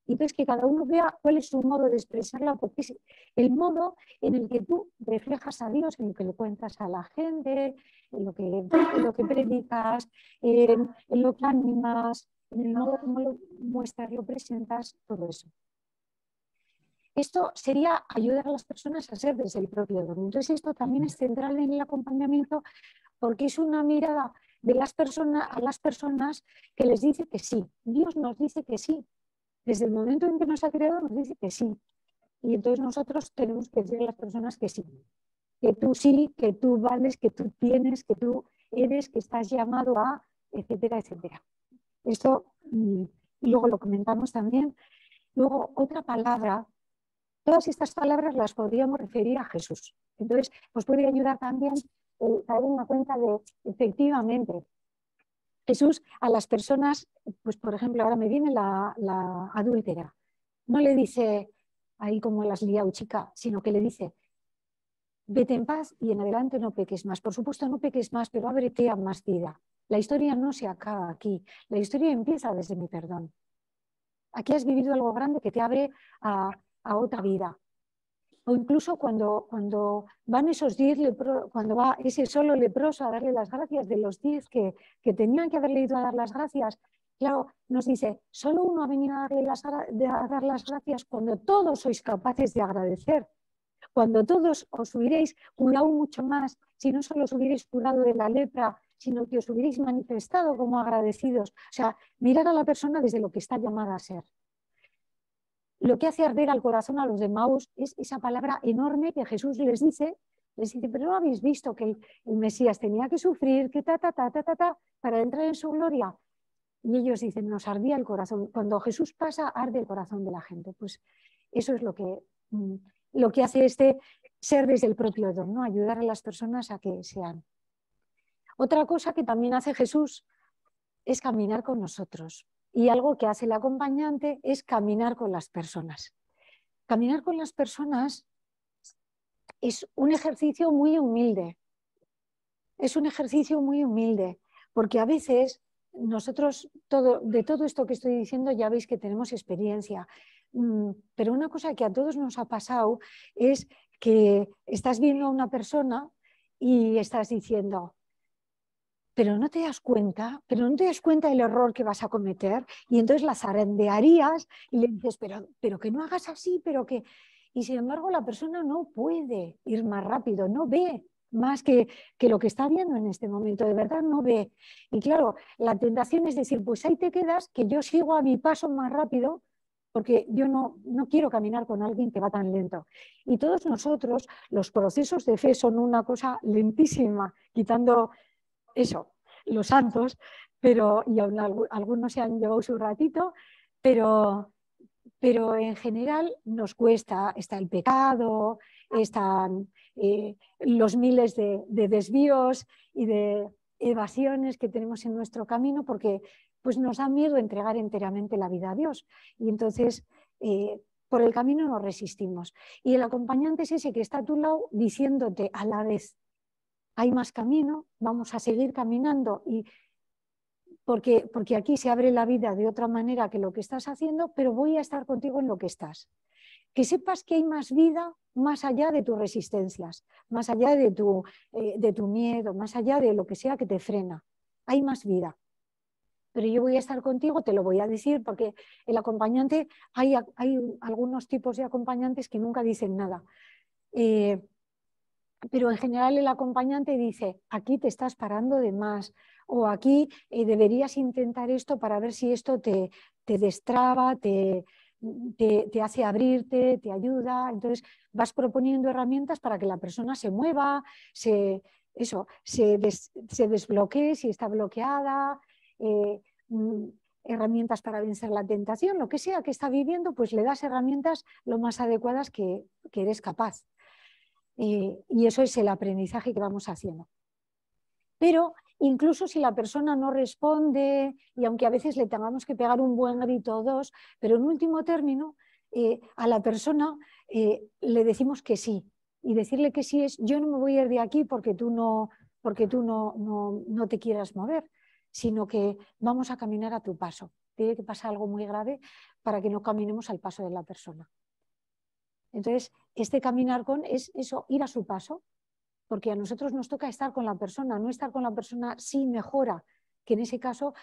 y Entonces, que cada uno vea cuál es su modo de expresarlo porque es el modo en el que tú reflejas a Dios, en lo que le cuentas a la gente, en lo que, lo que predicas, en, lo que animas, en el modo como lo muestras, lo presentas, todo eso. Esto sería ayudar a las personas a ser desde el propio don. Entonces, esto también es central en el acompañamiento porque es una mirada de las personas a las personas que les dice que sí. Dios nos dice que sí, desde el momento en que nos ha creado nos dice que sí. Y entonces nosotros tenemos que decir a las personas que sí. Que tú sí, que tú vales, que tú tienes, que tú eres, que estás llamado a, etcétera, etcétera. Esto mm, luego lo comentamos también. Luego, otra palabra, todas estas palabras las podríamos referir a Jesús. Entonces, os puede ayudar también eh, a dar una cuenta de, efectivamente, Jesús a las personas, pues por ejemplo, ahora me viene la, adúltera, no le dice ahí como las o chica, sino que le dice, vete en paz y en adelante no peques más. Por supuesto no peques más, pero ábrete a más vida. La historia no se acaba aquí, la historia empieza desde mi perdón. Aquí has vivido algo grande que te abre a otra vida o incluso cuando, van esos diez cuando va ese solo leproso a darle las gracias de los diez que, tenían que haberle ido a dar las gracias, claro, nos dice, solo uno ha venido a, darle a dar las gracias cuando todos sois capaces de agradecer. Cuando todos os hubierais curado mucho más, si no solo os hubierais curado de la lepra, sino que os hubierais manifestado como agradecidos. O sea, mirar a la persona desde lo que está llamada a ser lo que hace arder al corazón a los de es esa palabra enorme que Jesús les dice, les dice, pero no habéis visto que el, Mesías tenía que sufrir, que ta, ta, ta, ta, ta, para entrar en su gloria. Y ellos dicen, nos ardía el corazón. Cuando Jesús pasa, arde el corazón de la gente. Pues eso es lo que, mm, lo que hace este ser desde el propio don, ayudar a las personas a que sean. Otra cosa que también hace Jesús es caminar con nosotros. Y algo que hace el acompañante es caminar con las personas. Caminar con las personas es un ejercicio muy humilde. Es un ejercicio muy humilde, porque a veces nosotros, todo, de todo esto que estoy diciendo, ya veis que tenemos experiencia. Mm, pero una cosa que a todos nos ha pasado es que estás viendo a una persona y estás diciendo, pero no te das cuenta, pero no te das cuenta del error que vas a cometer y entonces las arendearías y le dices, pero, pero que no hagas así, pero que... Y sin embargo la persona no puede ir más rápido, no ve más que, que lo que está viendo en este momento, de verdad no ve. Y claro, la tentación es decir, pues ahí te quedas, que yo sigo a mi paso más rápido, porque yo no, no, quiero caminar con alguien que va tan lento. Y todos nosotros, los procesos de fe son una cosa lentísima, quitando eso, los santos, pero, y aún algunos se han llevado su ratito, pero, pero en general nos cuesta, está el pecado, están eh, los miles de, desvíos y de evasiones que tenemos en nuestro camino, porque pues nos da miedo entregar enteramente la vida a Dios. Y entonces eh, por el camino nos resistimos. Y el acompañante es ese que está a tu lado diciéndote a la vez, hay más camino, vamos a seguir caminando y porque, porque aquí se abre la vida de otra manera que lo que estás haciendo, pero voy a estar contigo en lo que estás. Que sepas que hay más vida más allá de tus resistencias, más allá de tu, eh, de tu miedo, más allá de lo que sea que te frena. Hay más vida pero yo voy a estar contigo, te lo voy a decir, porque el acompañante, hay, hay algunos tipos de acompañantes que nunca dicen nada. Eh, pero en general el acompañante dice, aquí te estás parando de más o aquí eh, deberías intentar esto para ver si esto te, destraba, te, hace abrirte, te ayuda. Entonces vas proponiendo herramientas para que la persona se mueva, se, eso, se, desbloquee si está bloqueada. Eh, mm, herramientas para vencer la tentación, lo que sea que está viviendo, pues le das herramientas lo más adecuadas que eres capaz. Eh, y eso es el aprendizaje que vamos haciendo. Pero incluso si la persona no responde y aunque a veces le tengamos que pegar un buen grito o dos, pero en último término, eh, a la persona eh, le decimos que sí. Y decirle que sí es, yo no me voy a ir de aquí porque tú no, porque tú no, no, no te quieras mover, sino que vamos a caminar a tu paso. Tiene que pasar algo muy grave para que no caminemos al paso de la persona. Entonces, este caminar con es eso, ir a su paso, porque a nosotros nos toca estar con la persona, no estar con la persona sin mejora, que en ese caso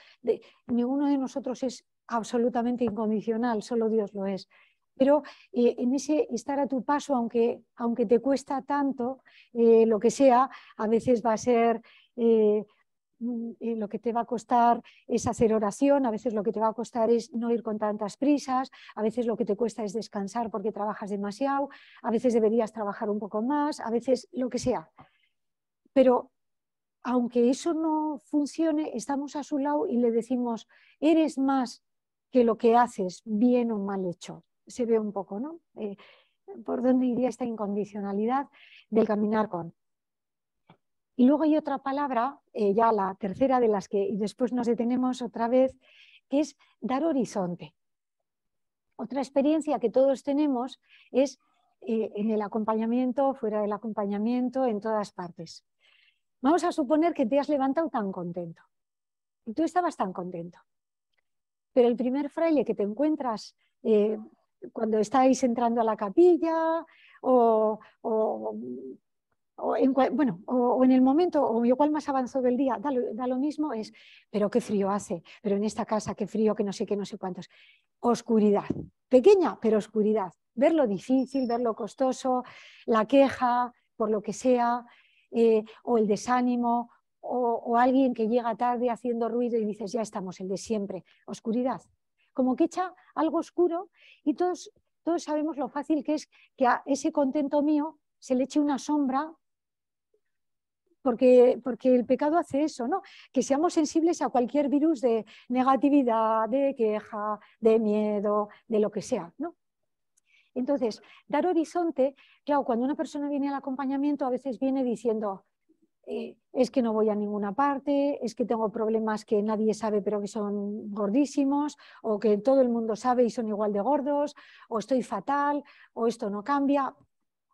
ninguno de nosotros es absolutamente incondicional, solo Dios lo es. Pero eh, en ese estar a tu paso, aunque, aunque te cuesta tanto, eh, lo que sea, a veces va a ser... Eh, Mm, eh, lo que te va a costar es hacer oración, a veces lo que te va a costar es no ir con tantas prisas, a veces lo que te cuesta es descansar porque trabajas demasiado, a veces deberías trabajar un poco más, a veces lo que sea. Pero aunque eso no funcione, estamos a su lado y le decimos, eres más que lo que haces, bien o mal hecho. Se ve un poco, ¿no? Eh, ¿Por dónde iría esta incondicionalidad del caminar con? Y luego hay otra palabra, eh, ya la tercera de las que después nos detenemos otra vez, que es dar horizonte. Otra experiencia que todos tenemos es eh, en el acompañamiento, fuera del acompañamiento, en todas partes. Vamos a suponer que te has levantado tan contento. Y tú estabas tan contento. Pero el primer fraile que te encuentras eh, cuando estáis entrando a la capilla o o en, bueno, o, en el momento, o igual más avanzado del día, da lo, mismo, es, pero qué frío hace, pero en esta casa, qué frío, que no sé qué, no sé cuántos. Oscuridad, pequeña, pero oscuridad. Ver lo difícil, ver lo costoso, la queja, por lo que sea, eh, o el desánimo, o, alguien que llega tarde haciendo ruido y dices, ya estamos, el de siempre. Oscuridad. Como que echa algo oscuro y todos, todos sabemos lo fácil que es que a ese contento mío se le eche una sombra porque, porque el pecado hace eso, ¿no? que seamos sensibles a cualquier virus de negatividad, de queja, de miedo, de lo que sea. ¿no? Entonces, dar horizonte, claro, cuando una persona viene al acompañamiento, a veces viene diciendo, eh, es que no voy a ninguna parte, es que tengo problemas que nadie sabe pero que son gordísimos, o que todo el mundo sabe y son igual de gordos, o estoy fatal, o esto no cambia.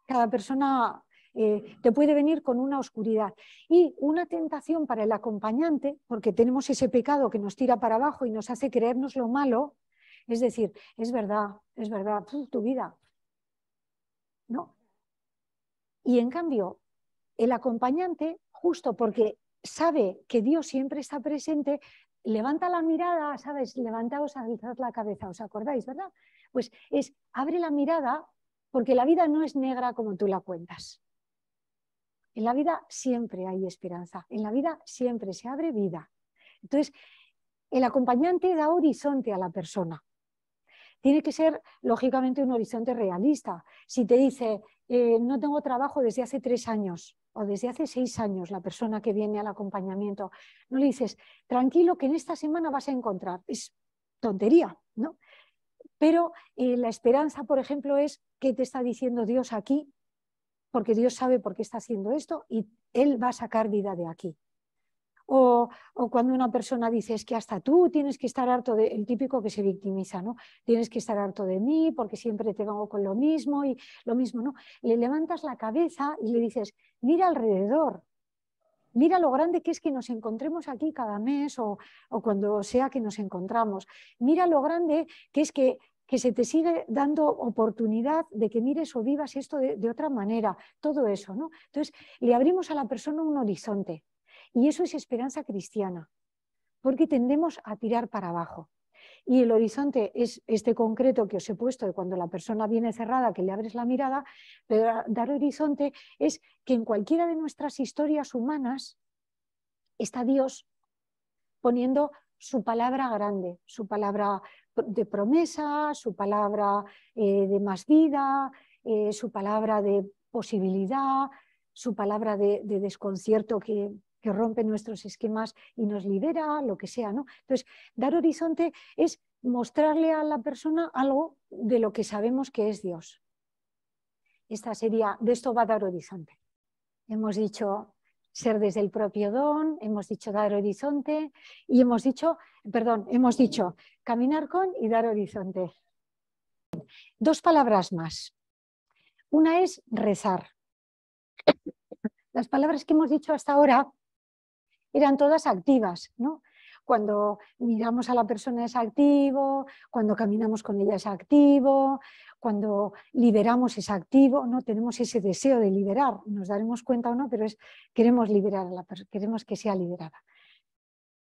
Cada persona eh, te puede venir con una oscuridad. Y una tentación para el acompañante, porque tenemos ese pecado que nos tira para abajo y nos hace creernos lo malo, es decir, es verdad, es verdad, tu vida. No. Y en cambio, el acompañante, justo porque sabe que Dios siempre está presente, levanta la mirada, ¿sabes? Levantaos, alzad la cabeza, ¿os acordáis, verdad? Pues es, abre la mirada porque la vida no es negra como tú la cuentas. En la vida siempre hay esperanza, en la vida siempre se abre vida. Entonces, el acompañante da horizonte a la persona. Tiene que ser, lógicamente, un horizonte realista. Si te dice, eh, no tengo trabajo desde hace tres años o desde hace seis años, la persona que viene al acompañamiento, no le dices, tranquilo, que en esta semana vas a encontrar. Es tontería, ¿no? Pero eh, la esperanza, por ejemplo, es qué te está diciendo Dios aquí porque Dios sabe por qué está haciendo esto y Él va a sacar vida de aquí. O, cuando una persona dice, es que hasta tú tienes que estar harto de, el típico que se victimiza, ¿no? Tienes que estar harto de mí porque siempre te vengo con lo mismo y lo mismo, ¿no? Le levantas la cabeza y le dices, mira alrededor, mira lo grande que es que nos encontremos aquí cada mes o, o cuando sea que nos encontramos, mira lo grande que es que que se te sigue dando oportunidad de que mires o vivas esto de, otra manera, todo eso, ¿no? Entonces, le abrimos a la persona un horizonte y eso es esperanza cristiana, porque tendemos a tirar para abajo. Y el horizonte es este concreto que os he puesto de cuando la persona viene cerrada, que le abres la mirada, pero dar horizonte es que en cualquiera de nuestras historias humanas está Dios poniendo su palabra grande, su palabra de promesa, su palabra eh, de más vida, eh, su palabra de posibilidad, su palabra de, desconcierto que, rompe nuestros esquemas y nos libera, lo que sea. ¿no? Entonces, dar horizonte es mostrarle a la persona algo de lo que sabemos que es Dios. Esta sería, de esto va a dar horizonte. Hemos dicho, ser desde el propio don, hemos dicho dar horizonte y hemos dicho, perdón, hemos dicho caminar con y dar horizonte. Dos palabras más. Una es rezar. Las palabras que hemos dicho hasta ahora eran todas activas, ¿no? cuando miramos a la persona es activo, cuando caminamos con ella es activo, cuando liberamos es activo, no tenemos ese deseo de liberar, nos daremos cuenta o no, pero es queremos liberar a la persona, queremos que sea liberada.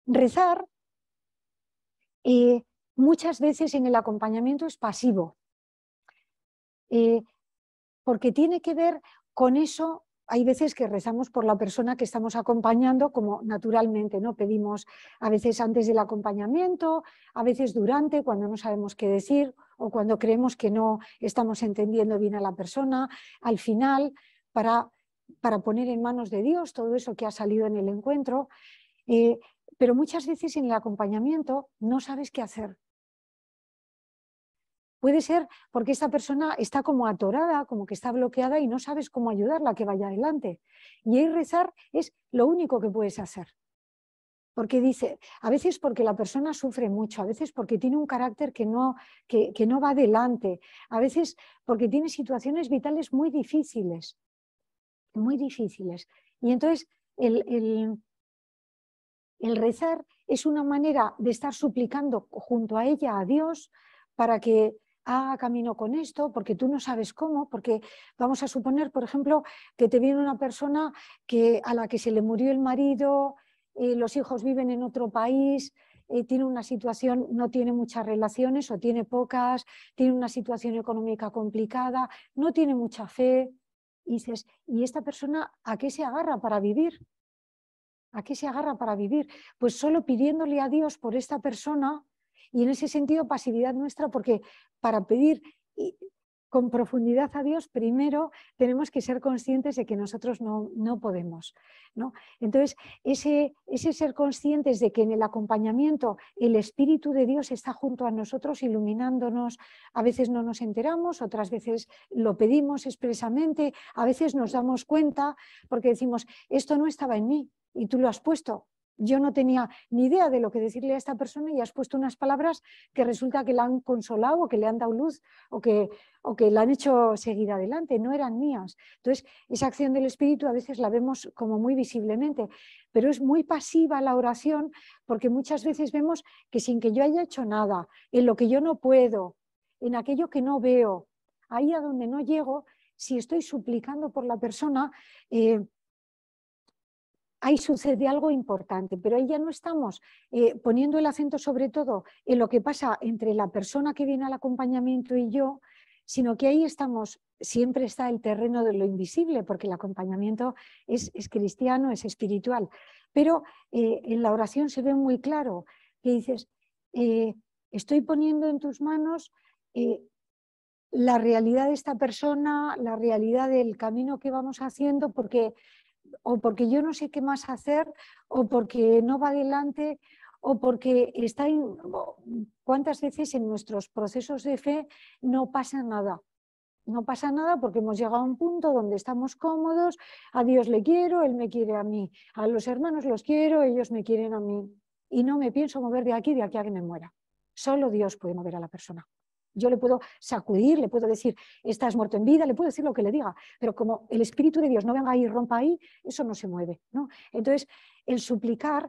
Rezar eh, muchas veces en el acompañamiento es pasivo, eh, porque tiene que ver con eso hay veces que rezamos por la persona que estamos acompañando como naturalmente, ¿no? Pedimos a veces antes del acompañamiento, a veces durante, cuando no sabemos qué decir o cuando creemos que no estamos entendiendo bien a la persona, al final, para, para poner en manos de Dios todo eso que ha salido en el encuentro. Eh, pero muchas veces en el acompañamiento no sabes qué hacer, Puede ser porque esta persona está como atorada, como que está bloqueada y no sabes cómo ayudarla a que vaya adelante. Y ahí rezar es lo único que puedes hacer. Porque dice, a veces porque la persona sufre mucho, a veces porque tiene un carácter que no, que, no va adelante, a veces porque tiene situaciones vitales muy difíciles, muy difíciles. Y entonces el, el rezar es una manera de estar suplicando junto a ella a Dios para que haga ah, camino con esto, porque tú no sabes cómo, porque vamos a suponer, por ejemplo, que te viene una persona que, a la que se le murió el marido, eh, los hijos viven en otro país, eh, tiene una situación, no tiene muchas relaciones o tiene pocas, tiene una situación económica complicada, no tiene mucha fe, y dices, ¿y esta persona a qué se agarra para vivir? ¿A qué se agarra para vivir? Pues solo pidiéndole a Dios por esta persona y en ese sentido, pasividad nuestra, porque para pedir con profundidad a Dios, primero tenemos que ser conscientes de que nosotros no, no podemos. ¿no? Entonces, ese, ese ser conscientes de que en el acompañamiento el Espíritu de Dios está junto a nosotros, iluminándonos, a veces no nos enteramos, otras veces lo pedimos expresamente, a veces nos damos cuenta porque decimos, esto no estaba en mí y tú lo has puesto, yo no tenía ni idea de lo que decirle a esta persona y has puesto unas palabras que resulta que la han consolado o que le han dado luz o que, o que la han hecho seguir adelante, no eran mías. Entonces, esa acción del Espíritu a veces la vemos como muy visiblemente, pero es muy pasiva la oración porque muchas veces vemos que sin que yo haya hecho nada, en lo que yo no puedo, en aquello que no veo, ahí a donde no llego, si estoy suplicando por la persona, eh, ahí sucede algo importante, pero ahí ya no estamos eh, poniendo el acento sobre todo en lo que pasa entre la persona que viene al acompañamiento y yo, sino que ahí estamos, siempre está el terreno de lo invisible, porque el acompañamiento es, cristiano, es espiritual. Pero eh, en la oración se ve muy claro que dices, eh, estoy poniendo en tus manos la realidad de esta persona, la realidad del camino que vamos haciendo, porque o porque yo no sé qué más hacer, o porque no va adelante, o porque está... En, ¿Cuántas veces en nuestros procesos de fe no pasa nada? No pasa nada porque hemos llegado a un punto donde estamos cómodos, a Dios le quiero, Él me quiere a mí, a los hermanos los quiero, ellos me quieren a mí. Y no me pienso mover de aquí, de aquí a que me muera. Solo Dios puede mover a la persona. Yo le puedo sacudir, le puedo decir, estás muerto en vida, le puedo decir lo que le diga, pero como el Espíritu de Dios no venga ahí y rompa ahí, eso no se mueve. ¿no? Entonces, el suplicar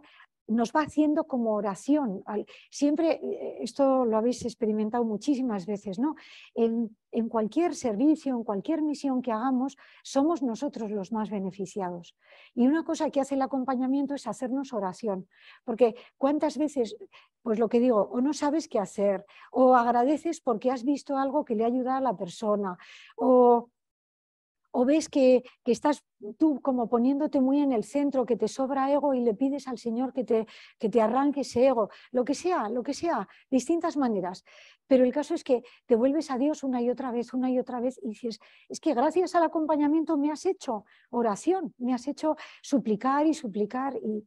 nos va haciendo como oración. Siempre, eh, esto lo habéis experimentado muchísimas veces, ¿no? En, cualquier servicio, en cualquier misión que hagamos, somos nosotros los más beneficiados. Y una cosa que hace el acompañamiento es hacernos oración, porque cuántas veces, pues lo que digo, o no sabes qué hacer, o agradeces porque has visto algo que le ayuda a la persona, o o ves que, estás tú como poniéndote muy en el centro, que te sobra ego y le pides al Señor que te, que te arranque ese ego, lo que sea, lo que sea, distintas maneras. Pero el caso es que te vuelves a Dios una y otra vez, una y otra vez y dices, es que gracias al acompañamiento me has hecho oración, me has hecho suplicar y suplicar y,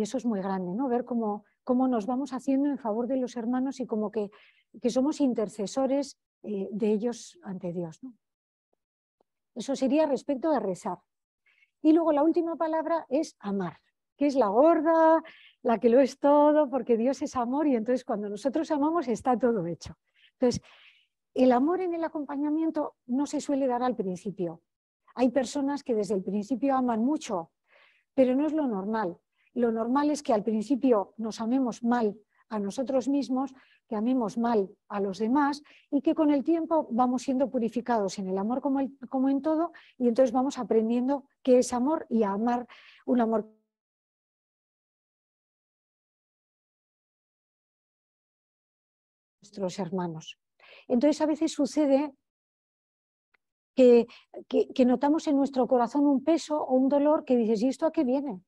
eso es muy grande, ¿no? Ver cómo, cómo nos vamos haciendo en favor de los hermanos y como que, que somos intercesores eh, de ellos ante Dios, ¿no? Eso sería respecto a rezar. Y luego la última palabra es amar, que es la gorda, la que lo es todo, porque Dios es amor y entonces cuando nosotros amamos está todo hecho. Entonces, el amor en el acompañamiento no se suele dar al principio. Hay personas que desde el principio aman mucho, pero no es lo normal. Lo normal es que al principio nos amemos mal, a nosotros mismos, que amemos mal a los demás y que con el tiempo vamos siendo purificados en el amor como, en todo y entonces vamos aprendiendo qué es amor y a amar un amor nuestros hermanos. Entonces a veces sucede que, que, que, notamos en nuestro corazón un peso o un dolor que dices, ¿y esto a qué viene?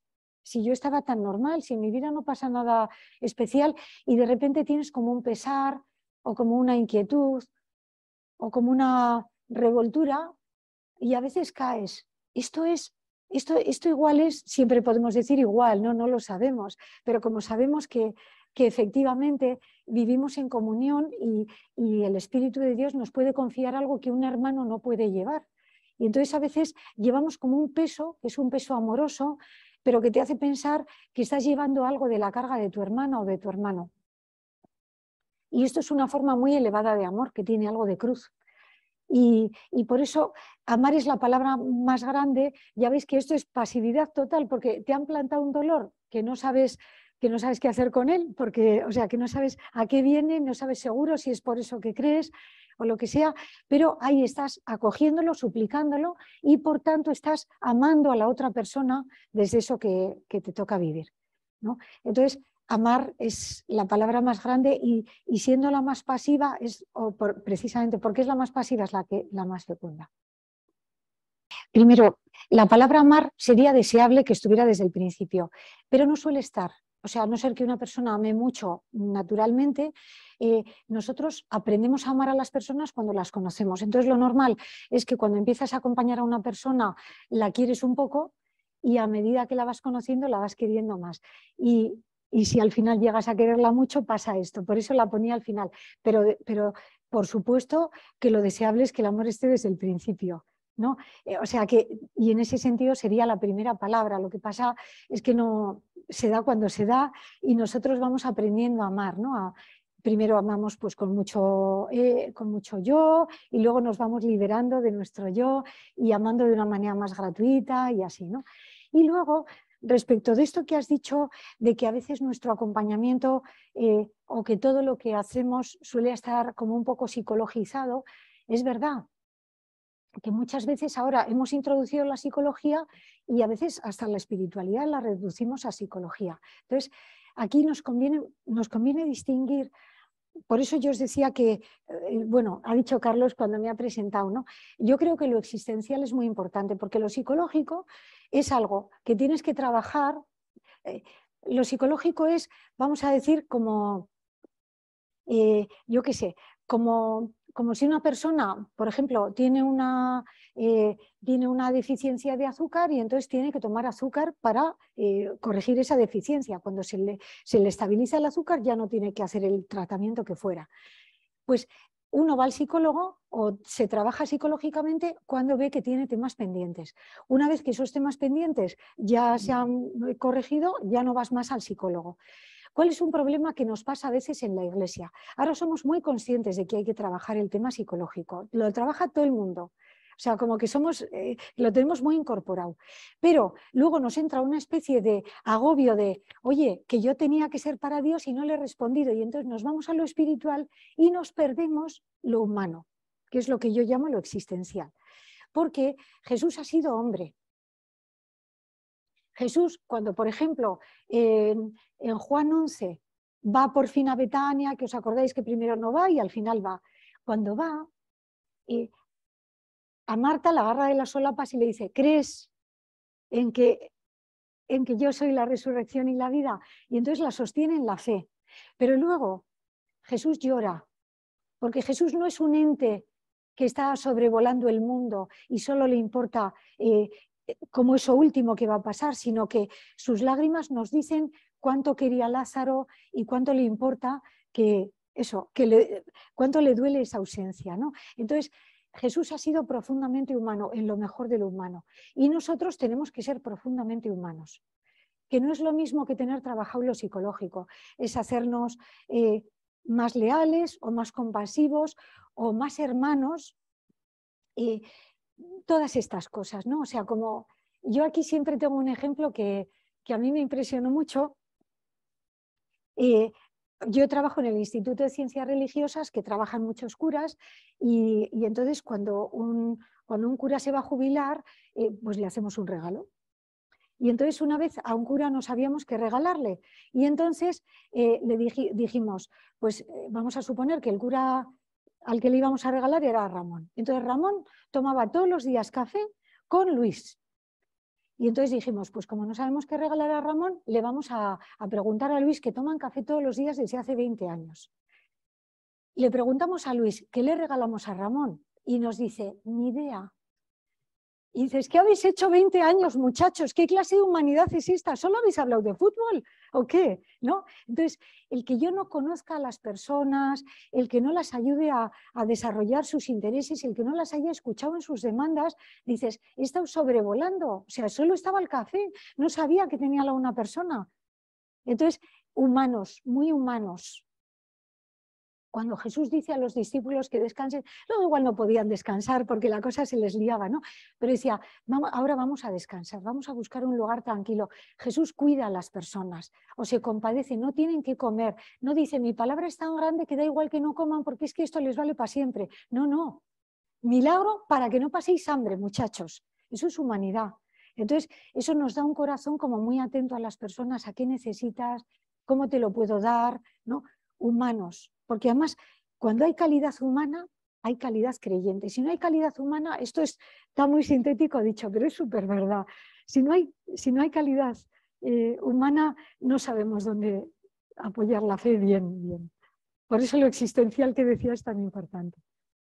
si yo estaba tan normal, si en mi vida no pasa nada especial y de repente tienes como un pesar o como una inquietud o como una revoltura y a veces caes. Esto es esto, esto igual es, siempre podemos decir igual, no, no lo sabemos, pero como sabemos que, que efectivamente vivimos en comunión y, y el Espíritu de Dios nos puede confiar algo que un hermano no puede llevar. Y entonces a veces llevamos como un peso, que es un peso amoroso, pero que te hace pensar que estás llevando algo de la carga de tu hermana o de tu hermano. Y esto es una forma muy elevada de amor, que tiene algo de cruz. Y, y, por eso amar es la palabra más grande. Ya veis que esto es pasividad total, porque te han plantado un dolor que no sabes que no sabes qué hacer con él, porque, o sea, que no sabes a qué viene, no sabes seguro si es por eso que crees, o lo que sea, pero ahí estás acogiéndolo, suplicándolo y por tanto estás amando a la otra persona desde eso que, te toca vivir. ¿no? Entonces, amar es la palabra más grande y, siendo la más pasiva es, precisamente porque es la más pasiva, es la, que, la más fecunda. Primero, la palabra amar sería deseable que estuviera desde el principio, pero no suele estar o sea, a no ser que una persona ame mucho naturalmente, eh, nosotros aprendemos a amar a las personas cuando las conocemos. Entonces, lo normal es que cuando empiezas a acompañar a una persona, la quieres un poco y a medida que la vas conociendo, la vas queriendo más. Y, si al final llegas a quererla mucho, pasa esto. Por eso la ponía al final. Pero, pero por supuesto que lo deseable es que el amor esté desde el principio. Eh, o sea que, y en ese sentido sería la primera palabra. Lo que pasa es que no se da cuando se da y nosotros vamos aprendiendo a amar, ¿no? primero amamos pues, eh, con mucho, yo y luego nos vamos liberando de nuestro yo y amando de una manera más gratuita y así, ¿no? Y luego, respecto de esto que has dicho, de que a veces nuestro acompañamiento eh, o que todo lo que hacemos suele estar como un poco psicologizado, es verdad, que muchas veces ahora hemos introducido la psicología y a veces hasta la espiritualidad la reducimos a psicología. Entonces, aquí nos conviene, nos conviene distinguir por eso yo os decía que, eh, bueno, ha dicho Carlos cuando me ha presentado, ¿no? Yo creo que lo existencial es muy importante, porque lo psicológico es algo que tienes que trabajar. Eh, lo psicológico es, vamos a decir, como, eh, yo qué sé, como como si una persona, por ejemplo, eh, tiene una, deficiencia de azúcar y entonces tiene que tomar azúcar para eh, corregir esa deficiencia. Cuando se le estabiliza el azúcar ya no tiene que hacer el tratamiento que fuera. Pues uno va al psicólogo o se trabaja psicológicamente cuando ve que tiene temas pendientes. Una vez que esos temas pendientes ya se han eh, corregido, ya no vas más al psicólogo. ¿Cuál es un problema que nos pasa a veces en la iglesia? Ahora somos muy conscientes de que hay que trabajar el tema psicológico. Lo trabaja todo el mundo. O sea, como que somos, eh, lo tenemos muy incorporado. Pero luego nos entra una especie de agobio de, oye, que yo tenía que ser para Dios y no le he respondido. Y entonces nos vamos a lo espiritual y nos perdemos lo humano, que es lo que yo llamo lo existencial. Porque Jesús ha sido hombre, Jesús, cuando por ejemplo en, Juan 11 va por fin a Betania, que os acordáis que primero no va y al final va, cuando va, eh, a Marta la agarra de las solapas y le dice, ¿crees en que, en que yo soy la resurrección y la vida? Y entonces la sostiene en la fe. Pero luego Jesús llora, porque Jesús no es un ente que está sobrevolando el mundo y solo le importa eh, como eso último que va a pasar, sino que sus lágrimas nos dicen cuánto quería Lázaro y cuánto le importa que eso, que cuánto le duele esa ausencia. ¿no? Entonces, Jesús ha sido profundamente humano, en lo mejor de lo humano, y nosotros tenemos que ser profundamente humanos que no es lo mismo que tener trabajado lo psicológico, es hacernos eh, más leales o más compasivos o más hermanos eh, todas estas cosas, ¿no? O sea, como yo aquí siempre tengo un ejemplo que, a mí me impresionó mucho. Eh, yo trabajo en el Instituto de Ciencias Religiosas, que trabajan muchos curas, y, entonces cuando un, un cura se va a jubilar, eh, pues le hacemos un regalo. Y entonces una vez a un cura no sabíamos qué regalarle. Y entonces eh, le dijimos, pues vamos a suponer que el cura al que le íbamos a regalar era a Ramón. Entonces Ramón tomaba todos los días café con Luis. Y entonces dijimos, pues como no sabemos qué regalar a Ramón, le vamos a, preguntar a Luis que toman café todos los días desde hace 20 años. Le preguntamos a Luis, ¿qué le regalamos a Ramón? Y nos dice, ni idea, y dices, ¿qué habéis hecho 20 años, muchachos? ¿Qué clase de humanidad es esta? ¿Solo habéis hablado de fútbol o qué? ¿No? Entonces, el que yo no conozca a las personas, el que no las ayude a, desarrollar sus intereses, el que no las haya escuchado en sus demandas, dices, he estado sobrevolando, o sea, solo estaba el café, no sabía que tenía la una persona. Entonces, humanos, muy humanos, cuando Jesús dice a los discípulos que descansen, luego igual no podían descansar porque la cosa se les liaba, ¿no? Pero decía, ahora vamos a descansar, vamos a buscar un lugar tranquilo. Jesús cuida a las personas o se compadece, no tienen que comer, no dice, mi palabra es tan grande que da igual que no coman porque es que esto les vale para siempre. No, no. Milagro para que no paséis hambre, muchachos. Eso es humanidad. Entonces, eso nos da un corazón como muy atento a las personas, a qué necesitas, cómo te lo puedo dar, ¿no? Humanos, porque además cuando hay calidad humana, hay calidad creyente. Si no hay calidad humana, esto está muy sintético dicho, pero es súper verdad. Si no hay, si no hay calidad eh, humana, no sabemos dónde apoyar la fe bien, bien. Por eso lo existencial que decía es tan importante.